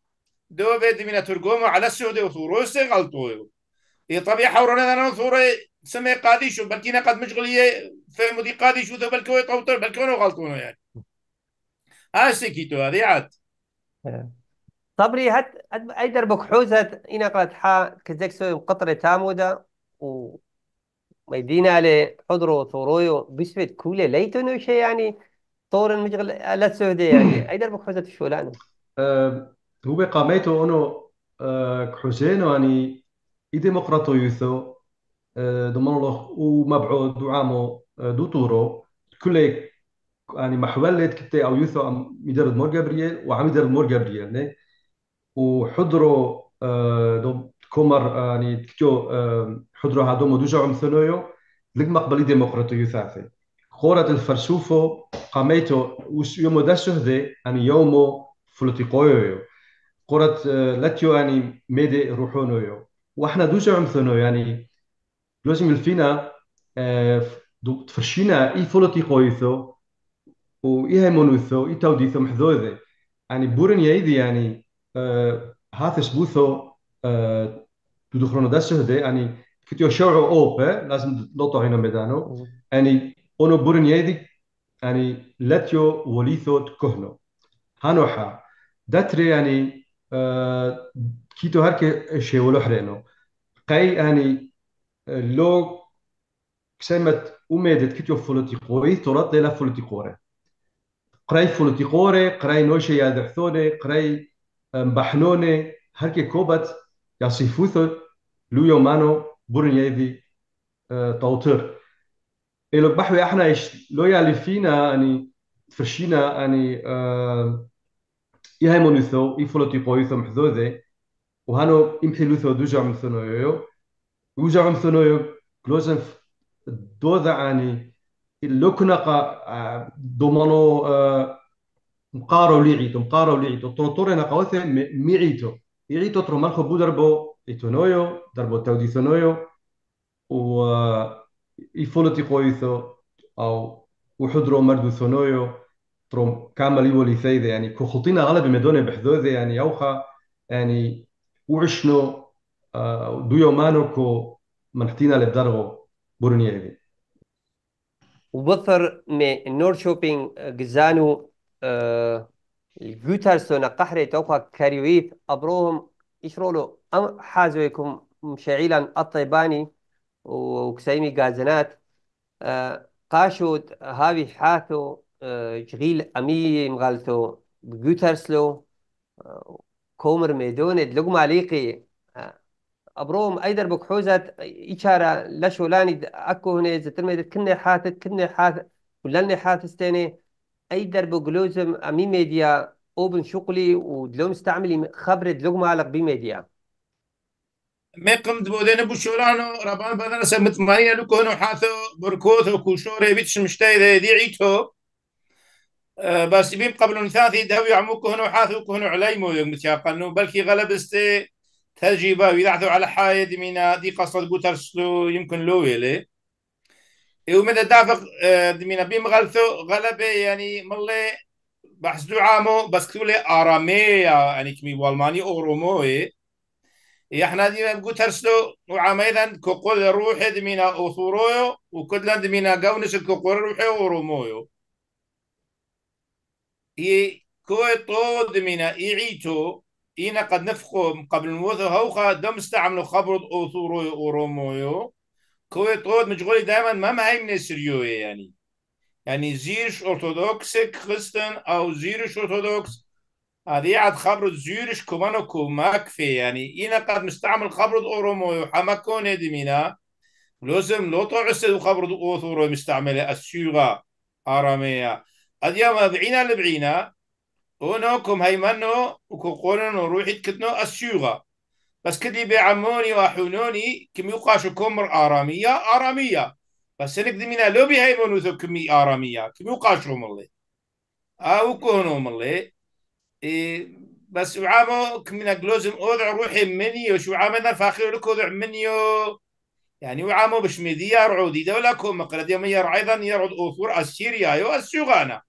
دو بيد من ترقومو على السعودية وثورو غلطوا هي إيه، طبيعة حورنا انا وثورو سمي قاديشو بل بلكي نقد مشغلية فهموا دي قادي شو بلكي بلكي غلطوا يعني هاي آه، سكيتو هذه عاد صبري إيه. هات ايدر بكحوز هات إنا قد حا سوي قطره تامودا و حضرو طورو ثورويو بسبت كولي ليتونو شي يعني طور المشغل لا السعودية يعني اي دربك حوزه شو لانو إيه، هو بقاميتو انه إيه، أه يعني إيدي مقرطو يثو أه دمنو ومبعو دعامو دوتورو كلي يعني محولت كنت او يوثو عم يدير مور جابرييل وعم يدير مور جابرييل ني وحضروا آه، دو كومر آه، يعني تكتو آه، حضروا هادو دوجا عم ثنويو لقما قبل ديمقراطي يثاثي خورة الفرسوفو قاميتو وش يومو دا شهدي يعني يومو فلوتي فلوتيقويو قرة لاتيو يعني ميدي روحونويو واحنا دوجا عم ثنو يعني لازم الفينا تفرشينا اي فلوتي قويثو وإيهاي منوثو يتوديثو ديثو محذوذي يعني بورن يايدي يعني آه هاثس بوثو آه تدخلون داس شهدي يعني كتيو شورو اوبا لازم لوطو هنا ميدانو يعني أونو بورن يايدي يعني لاتيو وليثو تكهنو هانوحا داتري يعني آه كيتو هركي شي ولو حرينو قاي يعني لو كسمت أميدت كتيو فولوتيقوي تورات فلوتي قوري قراي فوليتيقوري قراي نوشي يا دحثوني قراي آه، مبحنوني هركي كوبت يا سيفوثو لو يومانو بورن يدي توتر آه، إلو بحوي احنا يش لو يالي فينا اني تفرشينا اني آه يهيمونيثو يفولوتيقويثو محذوذي وهانو يمحيلوثو دوجع من ثنويو وجع من ثنويو كلوزن دوذا اني illokunaka domano mqaro li'ito mqaro li'ito tortorena qawthe mi'ito مالخو بو دربو ايتونويو دربو تاودي ثونويو و آه، يفولتي قويثو او وحضرو مردو ثونويو تروم كامل يولي ثيذ يعني خطينا غلب مدونة بحذوذة يعني أوخا يعني وعشنو آه، دو يومانو كو منحتينا لبدرغو برونيا وبثر مي نور شوبينغ جزانو آه الجوترسون قحري توقع كاريويف أبروهم يشرولو أم حازويكم مشعيلا الطيباني وكسيمي غازنات آه قاشود هاوي حاثو آه، جغيل أمي مغالتو جوترسلو آه، كومر ميدون دلقم عليقي أبروم ايدر بكحوزة إشارة لاني أكو هنا إذا ترمي كنا حاتت كنا حات ولنا حاتس تاني ايدر بجلوزم أمي ميديا أوبن شغلي ودلون استعملي خبرة دلوم مالك بميديا ما قمت بودين أبو شولانو ربان بدنا سمت مايا لكونو حاثو بركوثو كوشوري بيتش مشتاي ذا يديعيتو آه، بس بيم قبل ثاثي دهو عموكو هنو حاثو كهنو عليمو يوم تياقنو بلكي غلبستي تجربه ويلعثوا على حايد من دي قصة قوتر سلو يمكن لو يلي ومدى إيوه دافق آه، دمينا بيم غلثو غلبة يعني ملي بحثوا عامو بس كتولي آرامية يعني كمي والماني أغرموي احنا ديما بقول ترسلو وعميدا كقول روحي دمينا أثورويو وكدلا دمينا قونس كقول روحي أغرمويو كوي طو دمينا إعيتو إينا قد نفخو قبل الموت خا دم استعملوا خبر أوثورو أورومويو كوي طود مشغولي دائما ما معي من السريو يعني يعني زيرش أرثوذكسك كريستن أو زيرش أرثوذكس هذه عاد خبر زيرش كمانو كوماك في يعني إينا قد مستعمل خبر أورومويو حماكون يدمينا لازم لو تعسد خبر أوثورو مستعملة السيغة أرامية أديما بعينا لبعينا ونوكم هيمنو وكوقولن روحي تكتنو السيوغة بس كدي بيعموني وحنوني كم يقاشو يقاشكم آرامية آرامية بس نقدر منا لو بي بيهيمونو ثو كمي آرامية كم يقاشو ملي أو آه، كونو ملي إيه بس وعامو كمينا قلوزم أوضع روحي منيو شو عامنا فاخير لك أوضع منيو يعني وعامو بشميدية رعودي دولة كوم مقردية مير أيضا يرعد اوثور السيريا يو السيوغانا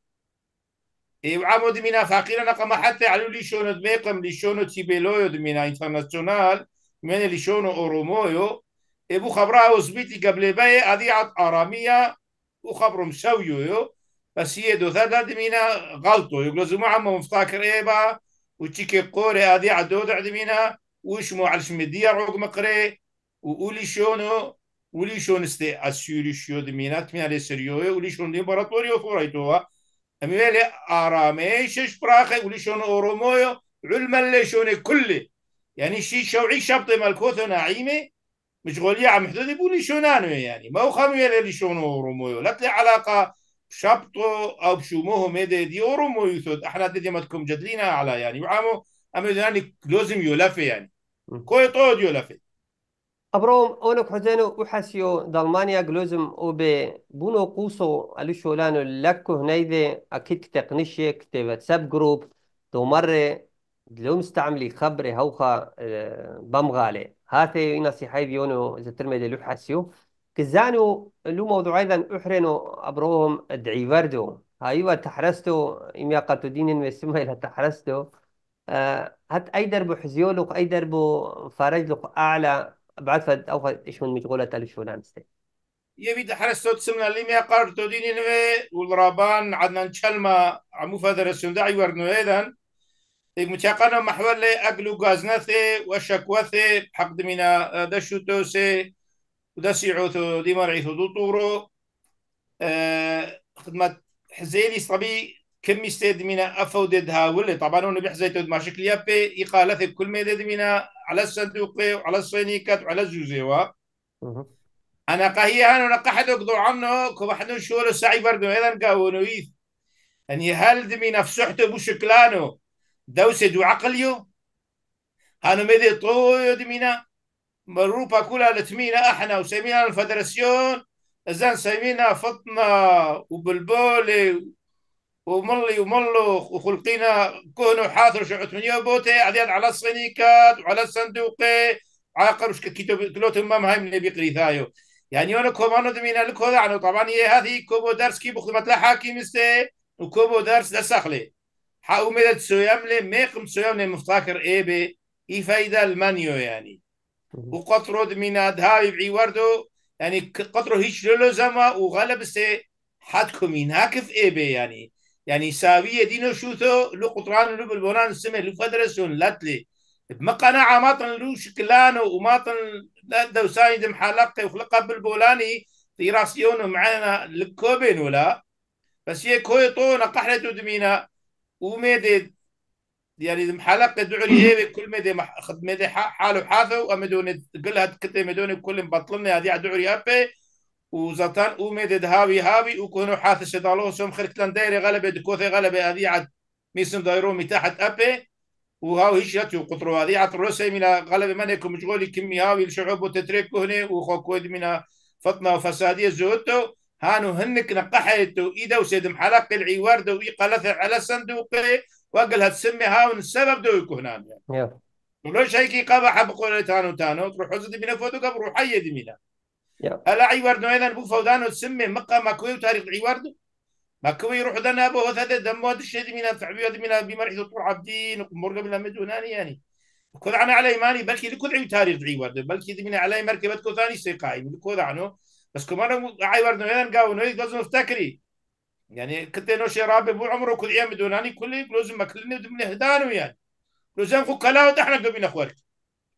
عمود منا فقيرا نقم حتى علو ليشونو دميقم ليشونو تيبيلويو من انترناسيونال من ليشونو اورومويو ابو خبرا اوزبيتي قبل بي اضيعة ارامية وخبر مسويو بس هي دو ثلاثة دمنا غلطو يقولوا زمو عمو مفتاكر ايه بقى وتشيكي قوري اضيعة مينا وش مو على شمدية روق مقري وولي شونو ولي شون استي اسيوري شيو دمينات من على سريوه ولي شون ليبراتوريو فوريتوها Emi veli arameye ولي شون ulişonu علما علما شوني كله يعني شي شوعي شبط ملكوت مش مشغولية عم حدود بولي شونانو يعني ما هو لي شون اورومويو لا تلي علاقة شبطو أو بشوموه ميدي دي اورومويو ثود احنا دي ما تكون جدلينا على يعني وعامو أما يعني لازم يولفي يعني كوي طود يولفي ابروم أولك حزينو وحاسيو دالمانيا جلوزم او بي بونو قوسو الو شولانو لكو هنايدي اكيد تقنيشي كتي واتساب جروب مرة دلو مستعملي خبري هوخا آه، بمغالي هاتي نصيحة ديونو اذا ترمي لو حاسيو كزانو لو موضوع ايضا احرنو ابروهم دعيفردو هايوا تحرستو قاتو دينين مسمى الى تحرستو آه، هات أي دربو حزيولوق أي دربو فارجلوق اعلى بعد فد او فد ايش من مشغوله الف شلون يبي حرستو سمنا اللي ميا قرر توديني نوي والرابان عدنا كلمة عمو فادر السندع يورنو ايضا متقنا محول اقلو غازناثي وشاكواثي بحق دمينا آه، دشو توسي ودسي عوثو ديمار عيثو دوطورو آه، خدمة حزيلي صبي كم يستد منا أفو ديد هاولي طبعا هون بحزيتو ما شكل يابي في كل ما ديد منا على الصندوق وعلى الصينيكات وعلى الزوزيوا أنا قهية أنا أنا قحدو قضو عنه كم حدو شو سعي بردو إذا قاونو إيث أني هل دمي نفسحته بشكلانو دو وعقليو هانو مدي طوي دمينا مروبا كلها لتمينا احنا وسمينا الفدرسيون زان سمينا فطنة وبلبولي وملي وملوا وخلقينا كونوا حاثر شعوت من بوتي عديد على الصينيكات وعلى الصندوقي على قرش كلوت المام هاي من بيقري ثايو يعني انا كومانو دمينا لكو دعنو طبعا هي هذه كوبو درس كي لها حاكم استي وكوبو درس لا لسخلي حاو مدد سويملي ميقم لي مفتاكر اي بي اي فايدة المانيو يعني وقطرو دمينا دهاي بعي وردو يعني قطرو هيش لولو زما وغلب استي حد كومين هاكف اي بي يعني يعني ساوية دينو شوثو لو قطران لو بالبونان السمع لو فدرسون لاتلي قناعة ماطن لو شكلانو وماطن دوساني دم حلقة وخلقها بالبولاني في راسيونو معنا لكوبين ولا بس هي كويطونا قحلة دمينا وميدي يعني دم حلقة دعري هيبي كل ميدي خد ميدي حاله حاثو أمدون قلها تكتي مدون كل مبطلني هذه دعري أبي وزتان ومدد هاوي هاوي وكونو حاث شدالو سوم خركتلان دايري غلبة دكوثي غلبة عاد ميسم دايرو متاحت أبي وهاو هشيات يقطروا عاد الروسي من غلبة منكم مشغولي كمي هاوي الشعوب وتتريك هنا وخوكود من فطنة وفسادية زوتو هانو هنك نقحيتو إيدا وسيد محلق العيوار دو إقالث على صندوقي وقلها تسمي هاون السبب دو يكو هنا ولو قابا قبح بقولة تانو تانو تروح حزد من فوتو قبرو حيد منها الا عيوارد ايضا نبو فودانو تسمي مقا ماكوي وتاريخ عيوردو ماكوي يروح دانا بو هذا دمو هذا الشيء من الفعبي هذا من بمرحي طول عبدين ومرقب لما المدوناني يعني كود عنا على ماني بلكي لكود عيو تاريخ عيوارد بلكي من على مركبة كود ثاني سيقاي لكود عنو بس كمان عيوردو ايضا قاو نويد لازم افتكري يعني كنت انا شي راب بو عمره كل ايام دوناني كل لازم ما ماكلني ودمني هدانو يعني لازم خو كلاو احنا قبل اخوارك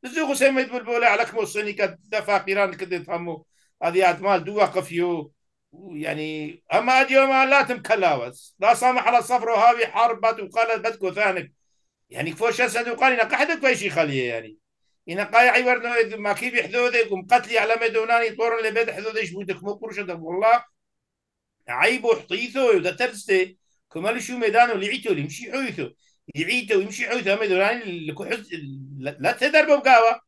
لازم خو سيميت بالبولا على كمو الصيني كدفا قيران كده يتهمو هذه مال دو وقف يو يعني اما اليوم لا تم كلاوس لا سامح على صفر وهاوي حربت وقالت بدكو ثانك يعني كفوش اسد وقال انا قحدك شي خليه يعني انا قايع ورنو ما كيف حدودك ومقتلي على مدوناني بيد حدود حدودك بودك مو قرش والله عيب وحطيثو ودا ترستي كمال شو ميدانو اللي يمشي حوثو يعيتو يمشي حوثو مدوناني لا تدربوا بقاوه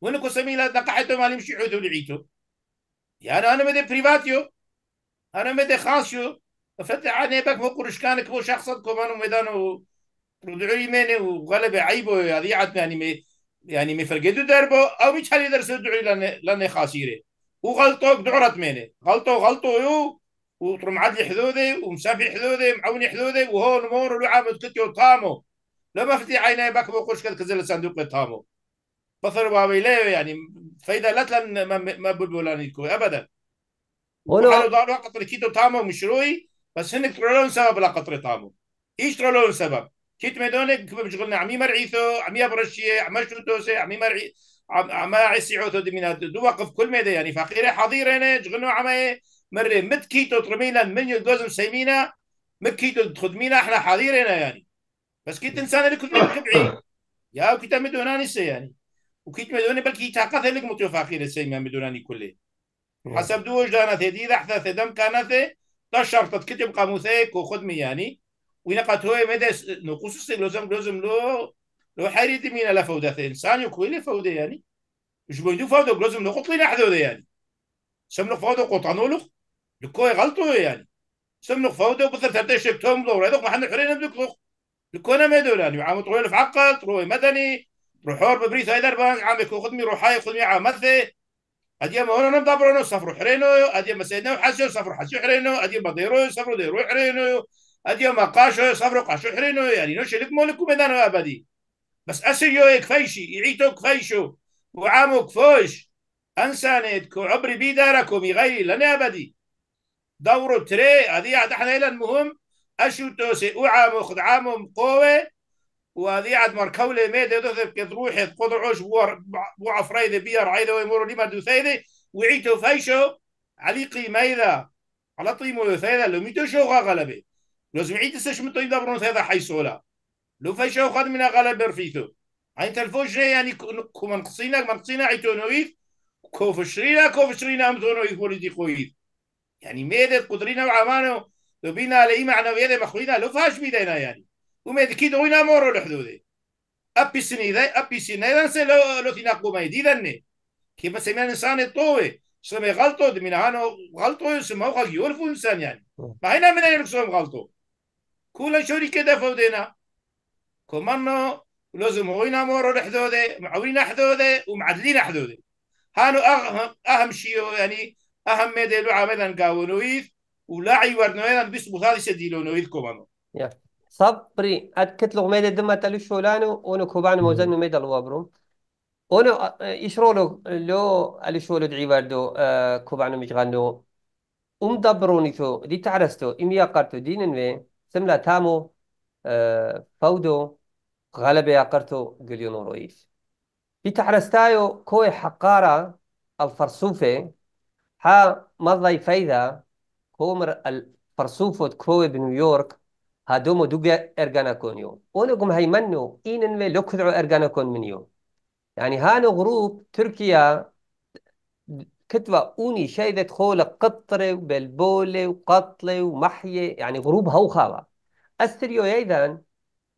وينكو سمي لا قحتو مال يمشي اللي لعيتو يعني انا مدي بريفاتيو انا مدي خاصيو ففتح عن يبك مقرش كانك مو شخصتكم انا ميدانو رجعوا مني وغلب عيبه عاد يعني مي يعني مفرقدوا دربه او مش حال درس دعوا لنا لنا خاسيره وغلطوا دعرت مني غلطوا غلطوا يو وطرمعد لي حدودي ومسافي حدودي معوني حدودي وهو نمور ولعب كتيو طامو لما فتي عيني بك مقرش كذا كذا الصندوق طامو بثر وعويلة يعني فايدة لا تلن ما بولاني الكوي أبدا ولو حلو داروا قطر كيتو تامو مشروي بس هنك ترولون سبب لا قطر تامو إيش ترولون سبب كيت ميدوني كيف بشغلنا عمي مرعيثو عمي برشية عمي شردوسي عمي مرعي عما عسي عوتو دمينا دو وقف كل ميدا يعني فقيرة حضيرة شغلنا عمي مرة مت كيتو ترميلا من يدوزم سيمينا مت كيتو تخدمينا احنا هنا يعني بس كيت انسان اللي كنت يا كنت سي يعني وكيت مدوني بلكي تاقا ذلك متفاقي لسيما مدوناني كله حسب دوج دانا ثدي ذحثة ثدم كانت تا شرطة كتب قاموثيك وخد مياني وينقت هو مدى نقص السيل لازم لازم لو لو حريد من لفودة فودة إنسان يكوي فودة يعني جبون دو فودة لازم نقط لي نحذو يعني سمنو فودة قطعنو له لكوي غلطو يعني سمنو فودة وبثر ثلاثة شكتهم لو رأيك ما حنا حرين بدك لكونا ما دولان يعامل طويل في عقل طروي مدني روحور ببريت هايدر بان عم يكون خدمي روحاي خدمي عامثة أدي ما هنا نبدا برونو سفرو حرينو أدي ما سيدنا حسيو سفرو حسيو حرينو أدي ما ديرو سفرو ديرو حرينو أدي ما قاشو سفرو قاشو حرينو يعني نوش لك مولكو ميدانو أبدي بس يو كفيشي يعيتو كفيشو وعامو كفوش أنسانت عبري بيداركم يغيري لاني أبدي دورو تري أدي عاد إحنا مهم توسي سي خد عامو قوي وهذه عاد مركولة ميدة دخل كذروحي قدرعوش بو عفريدة بيار عيدة ويمورو لما دوثيدة وعيتو فايشو علي قيميدة على طيمو دوثيدة لو ميتو شوغا غلبة لو سمعيت سشمتو يبدا برون ثيدا حيسولا لو فايشو خد يعني من غلبة رفيتو عين تلفوش يعني كما قصينا ما قصينا عيتو نويث كوف شرينا كوف شرينا مزونو يقولي دي قويد يعني ميدة قدرينا وعمانو لو بينا لئي معنوية مخوينا لو فاش بيدينا يعني وماذا كي دوين امورو الحدودي ابي سنيدا ابي سنيدا سي لو لو تناقو ما يديدني كيف سمع الانسان الطوي سمع غلطو من هانا غلطو سمعو خلق يعرفو الانسان يعني ما هنا من اين سمع غلطو كل شركه دفعوا دينا كمان لازم هوينا مورو الحدودي معورين حدودي ومعدلين حدودي هانو اهم اهم شيء يعني اهم مدلو عملا قاونويث ولا عيورنويث بس بثالث ديلونويث كمان yeah. صبري أتكت لغمة دم تلو شولانو أنا كوبان موزن ميدا الوابرو أنا إشرولو آه، لو ألو شولو دعيباردو آه، كوبانو مجغانو أم دبروني تو دي تعرستو إم يقرتو دين نوي سملا تامو آه، فودو غالب يقرتو قليونو رويش دي تعرستايو كوي حقارة الفرسوفة ها مضي فايدا كومر الفرسوفة كوي بنيويورك هادومو دوغا ارغاناكونيو اونغم هيمنو اينن في لوكدعو كون منيو يعني هانو غروب تركيا كتبة أوني شايدة خولة قطرة وبلبولة وقطلة ومحية يعني غروب هوخاوة أستريو أيضا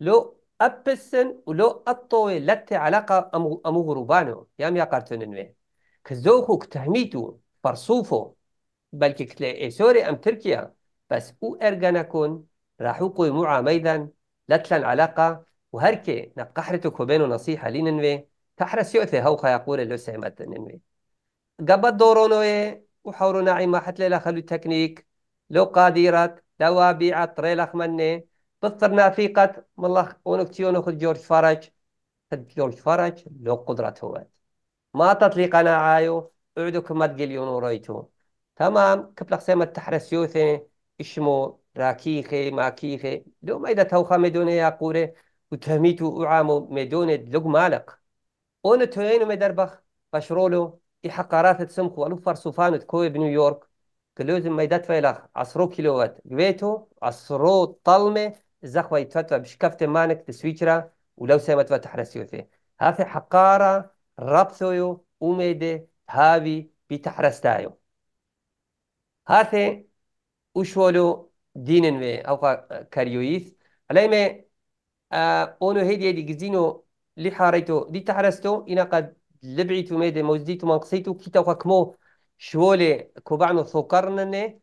لو أبسن ولو أطوي لتي علاقة أمو, أمو غروبانو يام يا قرتون نوي كزوخو كتهميتو برصوفو بل كتلي إيه سوري أم تركيا بس أو ارغانا كون راحوقو يموعا ميدان لتلن علاقة وهركي نقحرتو كوبينو نصيحة لننوي تحرس يؤثي هوخا يقول سيمت ننوي قبض دورونوي وحورو ناعمة حتلي لا خلو تكنيك لو قاديرات لوابيع طريلخ مني بطرنا ثقة ملاخ ونكتيونو خد جورج فرج جورج فرج لو قدرة هو ما تطلي قناعايو اعدو كمات قليونو رايتو تمام كبلغ سيمت تحرس يوثي اشمو راکیخه ماکیخه دو ما إذا توخا مدونة و قوري وتهميتو أعامو مدونة لق مالك أون توينو مدربخ بشرولو حقارات سمخو ألو فرسوفانو تكوي بنيويورك كلوزم ميدات فيلاخ عصرو کیلووات قبيتو عصرو طلمة زخوة يتفتوى بشكفت مانك تسويترا ولو سيمت فتح رسيوثي هاثي حقارة اومیده أميدي بی تحرستایو هاثي وشولو dinen ve awqa karyoyith alayme ono hedi di gizino li harayto di tahrasto ina qad لبعيتو ميدي موزديتو منقصيتو كي توقع كمو شوالي كوبعنو ثوكرنني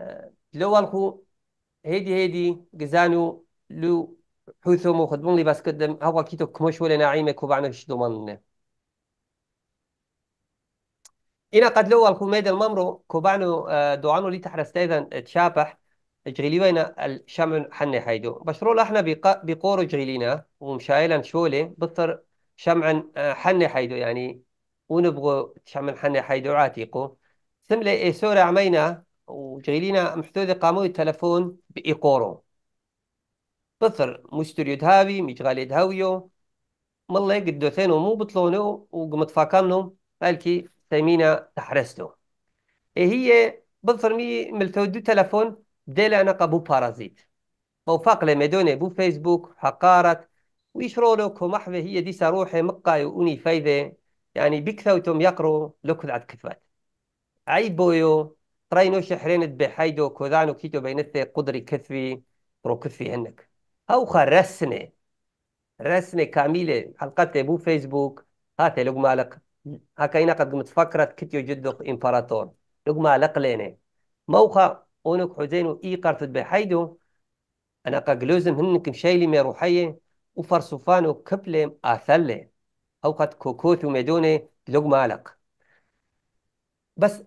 آه، لو الخو هيدي هيدي جزانو لو حوثو مو خدمون لي بس قدم هو كيتو كمو شوالي ناعيمة كوبعنو شدومنني إنا قد لو الخو ميدي الممرو كوبعنو دعانو آه، لي تحرستيذن تشابح جغيليوينا الشمن حني حيدو بشرول احنا بقور جغيلينا ومشايلا شولي بطر شمعن آه، حني حيدو يعني ونبغو شمعن حني حيدو عاتيقو سملي اي سورة عمينا وجغيلينا محدودة قامو التلفون بإيقورو بطر مستريو دهاوي مجغالي دهاويو ملي قدو ثينو مو بطلونو وقمت فاكمنو بالكي سيمينا تحرستو إيه هي بطر مي ملتودو تلفون ديلانقة بو بارازيت موفاق لمدونة بو فيسبوك حقارت ويشرولو كومحفة هي دي روحي مقاي وأني فايدة يعني بكثوتم يقرو لكل عد كثبات عيبويو ترينو شحرينت بحيدو كوذانو كيتو بينثي قدري كثفي رو كثفي هنك أو رسنة رسنة كاملة حلقات بو فيسبوك هاتي لو مالك هكا قد قمت فكرت كتيو جدو إمبراطور لو مالك لينه موخا اونك حزين وإي قرطت بحيدو انا قاقلوزم هنك مشايلي ميروحية وفرصوفانو كبلم اثلي او قد كوكوثو ميدوني لوق مالق بس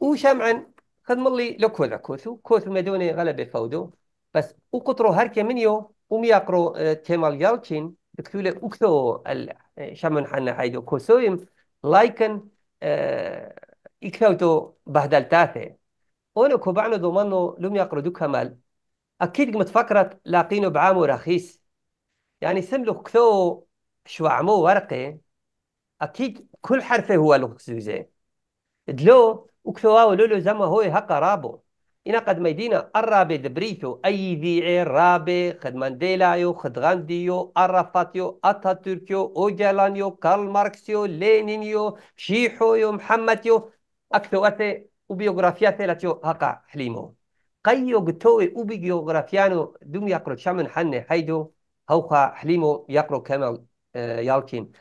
وشمعن خدم اللي لوكو ذا كوثو كوثو ميدوني غلبة فودو بس وقطرو هركة منيو ومياقرو تيمال آه، يالتشين دكتولة اكثو آه، شمعن حنا حيدو كوسويم لايكن آه، اكثوتو بهدلتاثي اونكو بعندو منو لم يقردوك مال اكيد قمت فكرت لاقينو بعامو رخيص يعني سملو كثو عمو ورقي اكيد كل حرف هو لغزوزي دلو وكثو لولو زما هو هكا رابو إنا قد ميدينا الرابي دبريتو أي ذيعي رابي خد مانديلايو خد غانديو أرافاتيو أتاتوركيو أوجالانيو كارل ماركسيو لينينيو شيحويو محمديو أكثو أثي وبيوغرافيا ثلاثة هقع حليمو قيو قتوي وبيوغرافيانو دم يقرو شمن حن حيدو هوقع حليمو يقرو كمال آه يالكين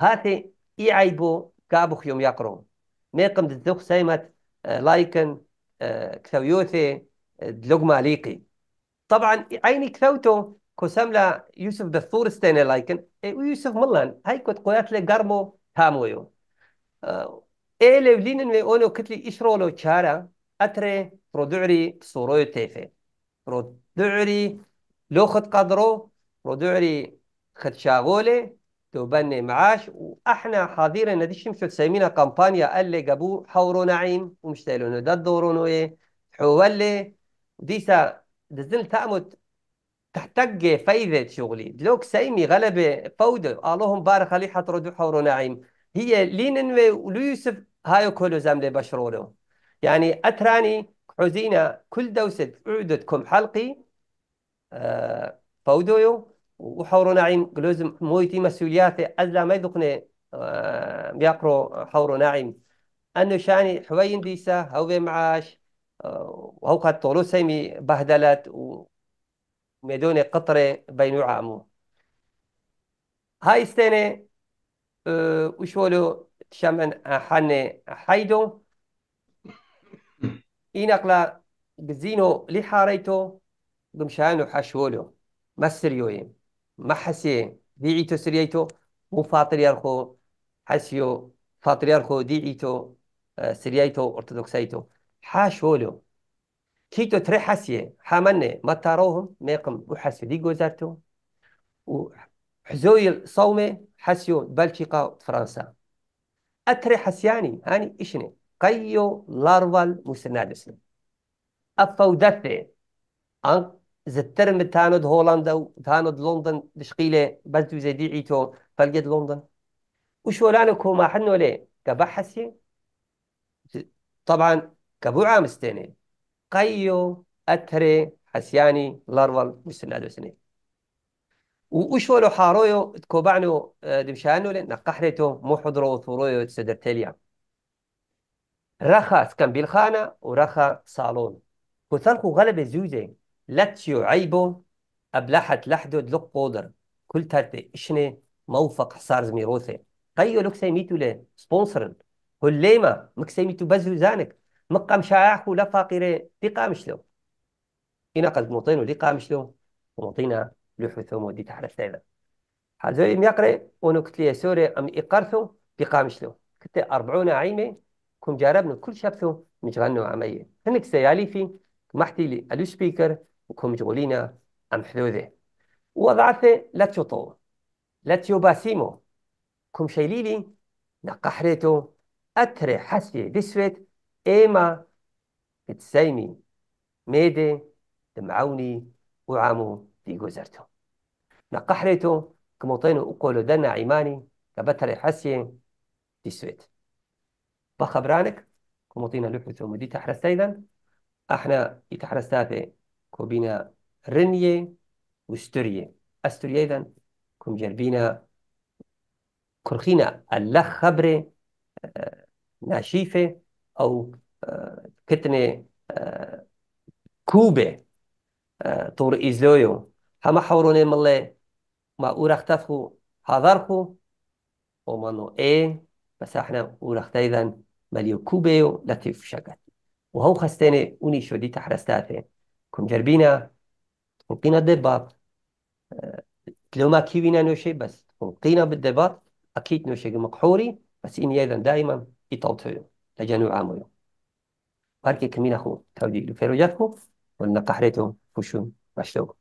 هاتي اي عيبو كابوخ يوم يقرو ميقم دزوخ سيمت آه لايكن آه كثويوثي آه، دلوغما ليقي طبعا عيني كثوتو كوسملا يوسف دثور ستيني لايكن ويوسف ملان هاي كنت قويات لي قرمو هامويو آه، لولینن و اونو کتلی ایشرولو چارا اتره پرودعری سوروی تیفه پرودعری لو خد قدرو پرودعری خد تو توبني معاش واحنا حاضرين نديش مشو تسمينا كامبانيا اللي جابوه حورو نعيم ومشتالونو ده دورونو ايه حولي ديسا دزل تأمت تحتاج فايدة شغلي دلوك سايمي غلبة فودو اللهم بارك علي حتردو حورو نعيم هي لينن ولو يوسف هاي كولو زاملي بشرولو يعني أتراني عزينا كل دوسة عودتكم حلقي آه فودويو وحورنا عين قلوز مويتي مسؤولياتي ألا ما يدقني بيقرو آه، حور حورنا أنه شاني حوين ديسا هو معاش وهو آه، قد طولو سيمي بهدلت وميدوني قطرة بينو عامو هاي استنى آه، وشولو Shaman Hanne Haido Inakla Gzino Lihareto Gumshano Hashwolo Masterioim Mahasie Diito Srieto وفاتريارخو حسيو فاتريارخو ديعيتو آه، سريايتو أرثوذكسيتو حاشولو كيتو تري حسيه حامنة ما تاروهم ميقم وحسيو دي جوزارتو وحزوي الصومة حسيو بلشيقة فرنسا اتري حسياني هاني اشني قيو لارفال موسنادسن افو دثي ان زترم تانود هولندا وتانود لندن بشقيله بس دو زيدي عيتو فلقد لندن وشو لانكو ما حنو ليه كبحسي طبعا كبو عام استيني قيو اتري حسياني لارفال موسنادسن وشولو حارويو تكوبانو آه، دمشانو لين نقحريتو مو حضرو وثورويو تسدرتليا رخا سكن بالخانة ورخا صالون كثالكو غلب زوزي لاتشيو عيبو أبلحت لحدو دلق قودر كل ترتي إشني موفق حصار زميروثي قيو سيميتو لين سبونسرن هل هليما مكسيميتو بزوزانك مقام شاعخو لا فاقري دي قامشلو إنا قد موطينو دي قامشلو وموطينا لحثوم ودي تحرى سيلا حزوي ميقري ونو كتلي سوري أم إقارثو بقامشلو كتلي أربعون عيمي كم جربنا كل شبثو مشغلنا عمية هنك سيالي في محتي لي ألو سبيكر وكم جغولينا أم حذوذي وضعثي لا تشوطو لا تيوباسيمو كم شايليلي نقحريتو أتري حسي بسويت إيما بتسايمي ميدي دمعوني وعامو بیگۆزێتەوە نەقەحرێتەوە کمەڵتەین دنا عماني كبتر کە في تەرەحەسیێ بخبرانك بە خەبرانك مدي لوحتۆمەدی احنا ئەحنا كوبينا رنية وستورية استورية وستوریە كم جربينا كرخينا الله خبره آه، ناشيفه او آه، كتنه آه، كوبه طور إزلويو هما حەورونێ مڵێ ما ئوورەختەخ و حاضەرخ و بس احنا ئێ بەساحنە ئوورەختەیدان مەلی و کوبێ و لە تێفشەکەت و هەو خستێنێ اونی شدی تەحرەستاتێ کومجربینە تقینە دەباب لەما کیوینە نوێشەی بەس تقینە بالدەبات ئەکییت نوێشێک مەقحۆری بەس ئینیەدەن دایمە ئیتەڵتۆ لە باركي كمين أخو تودي لفيرو جاتكو ولنا قحريتو فشون مشتوكو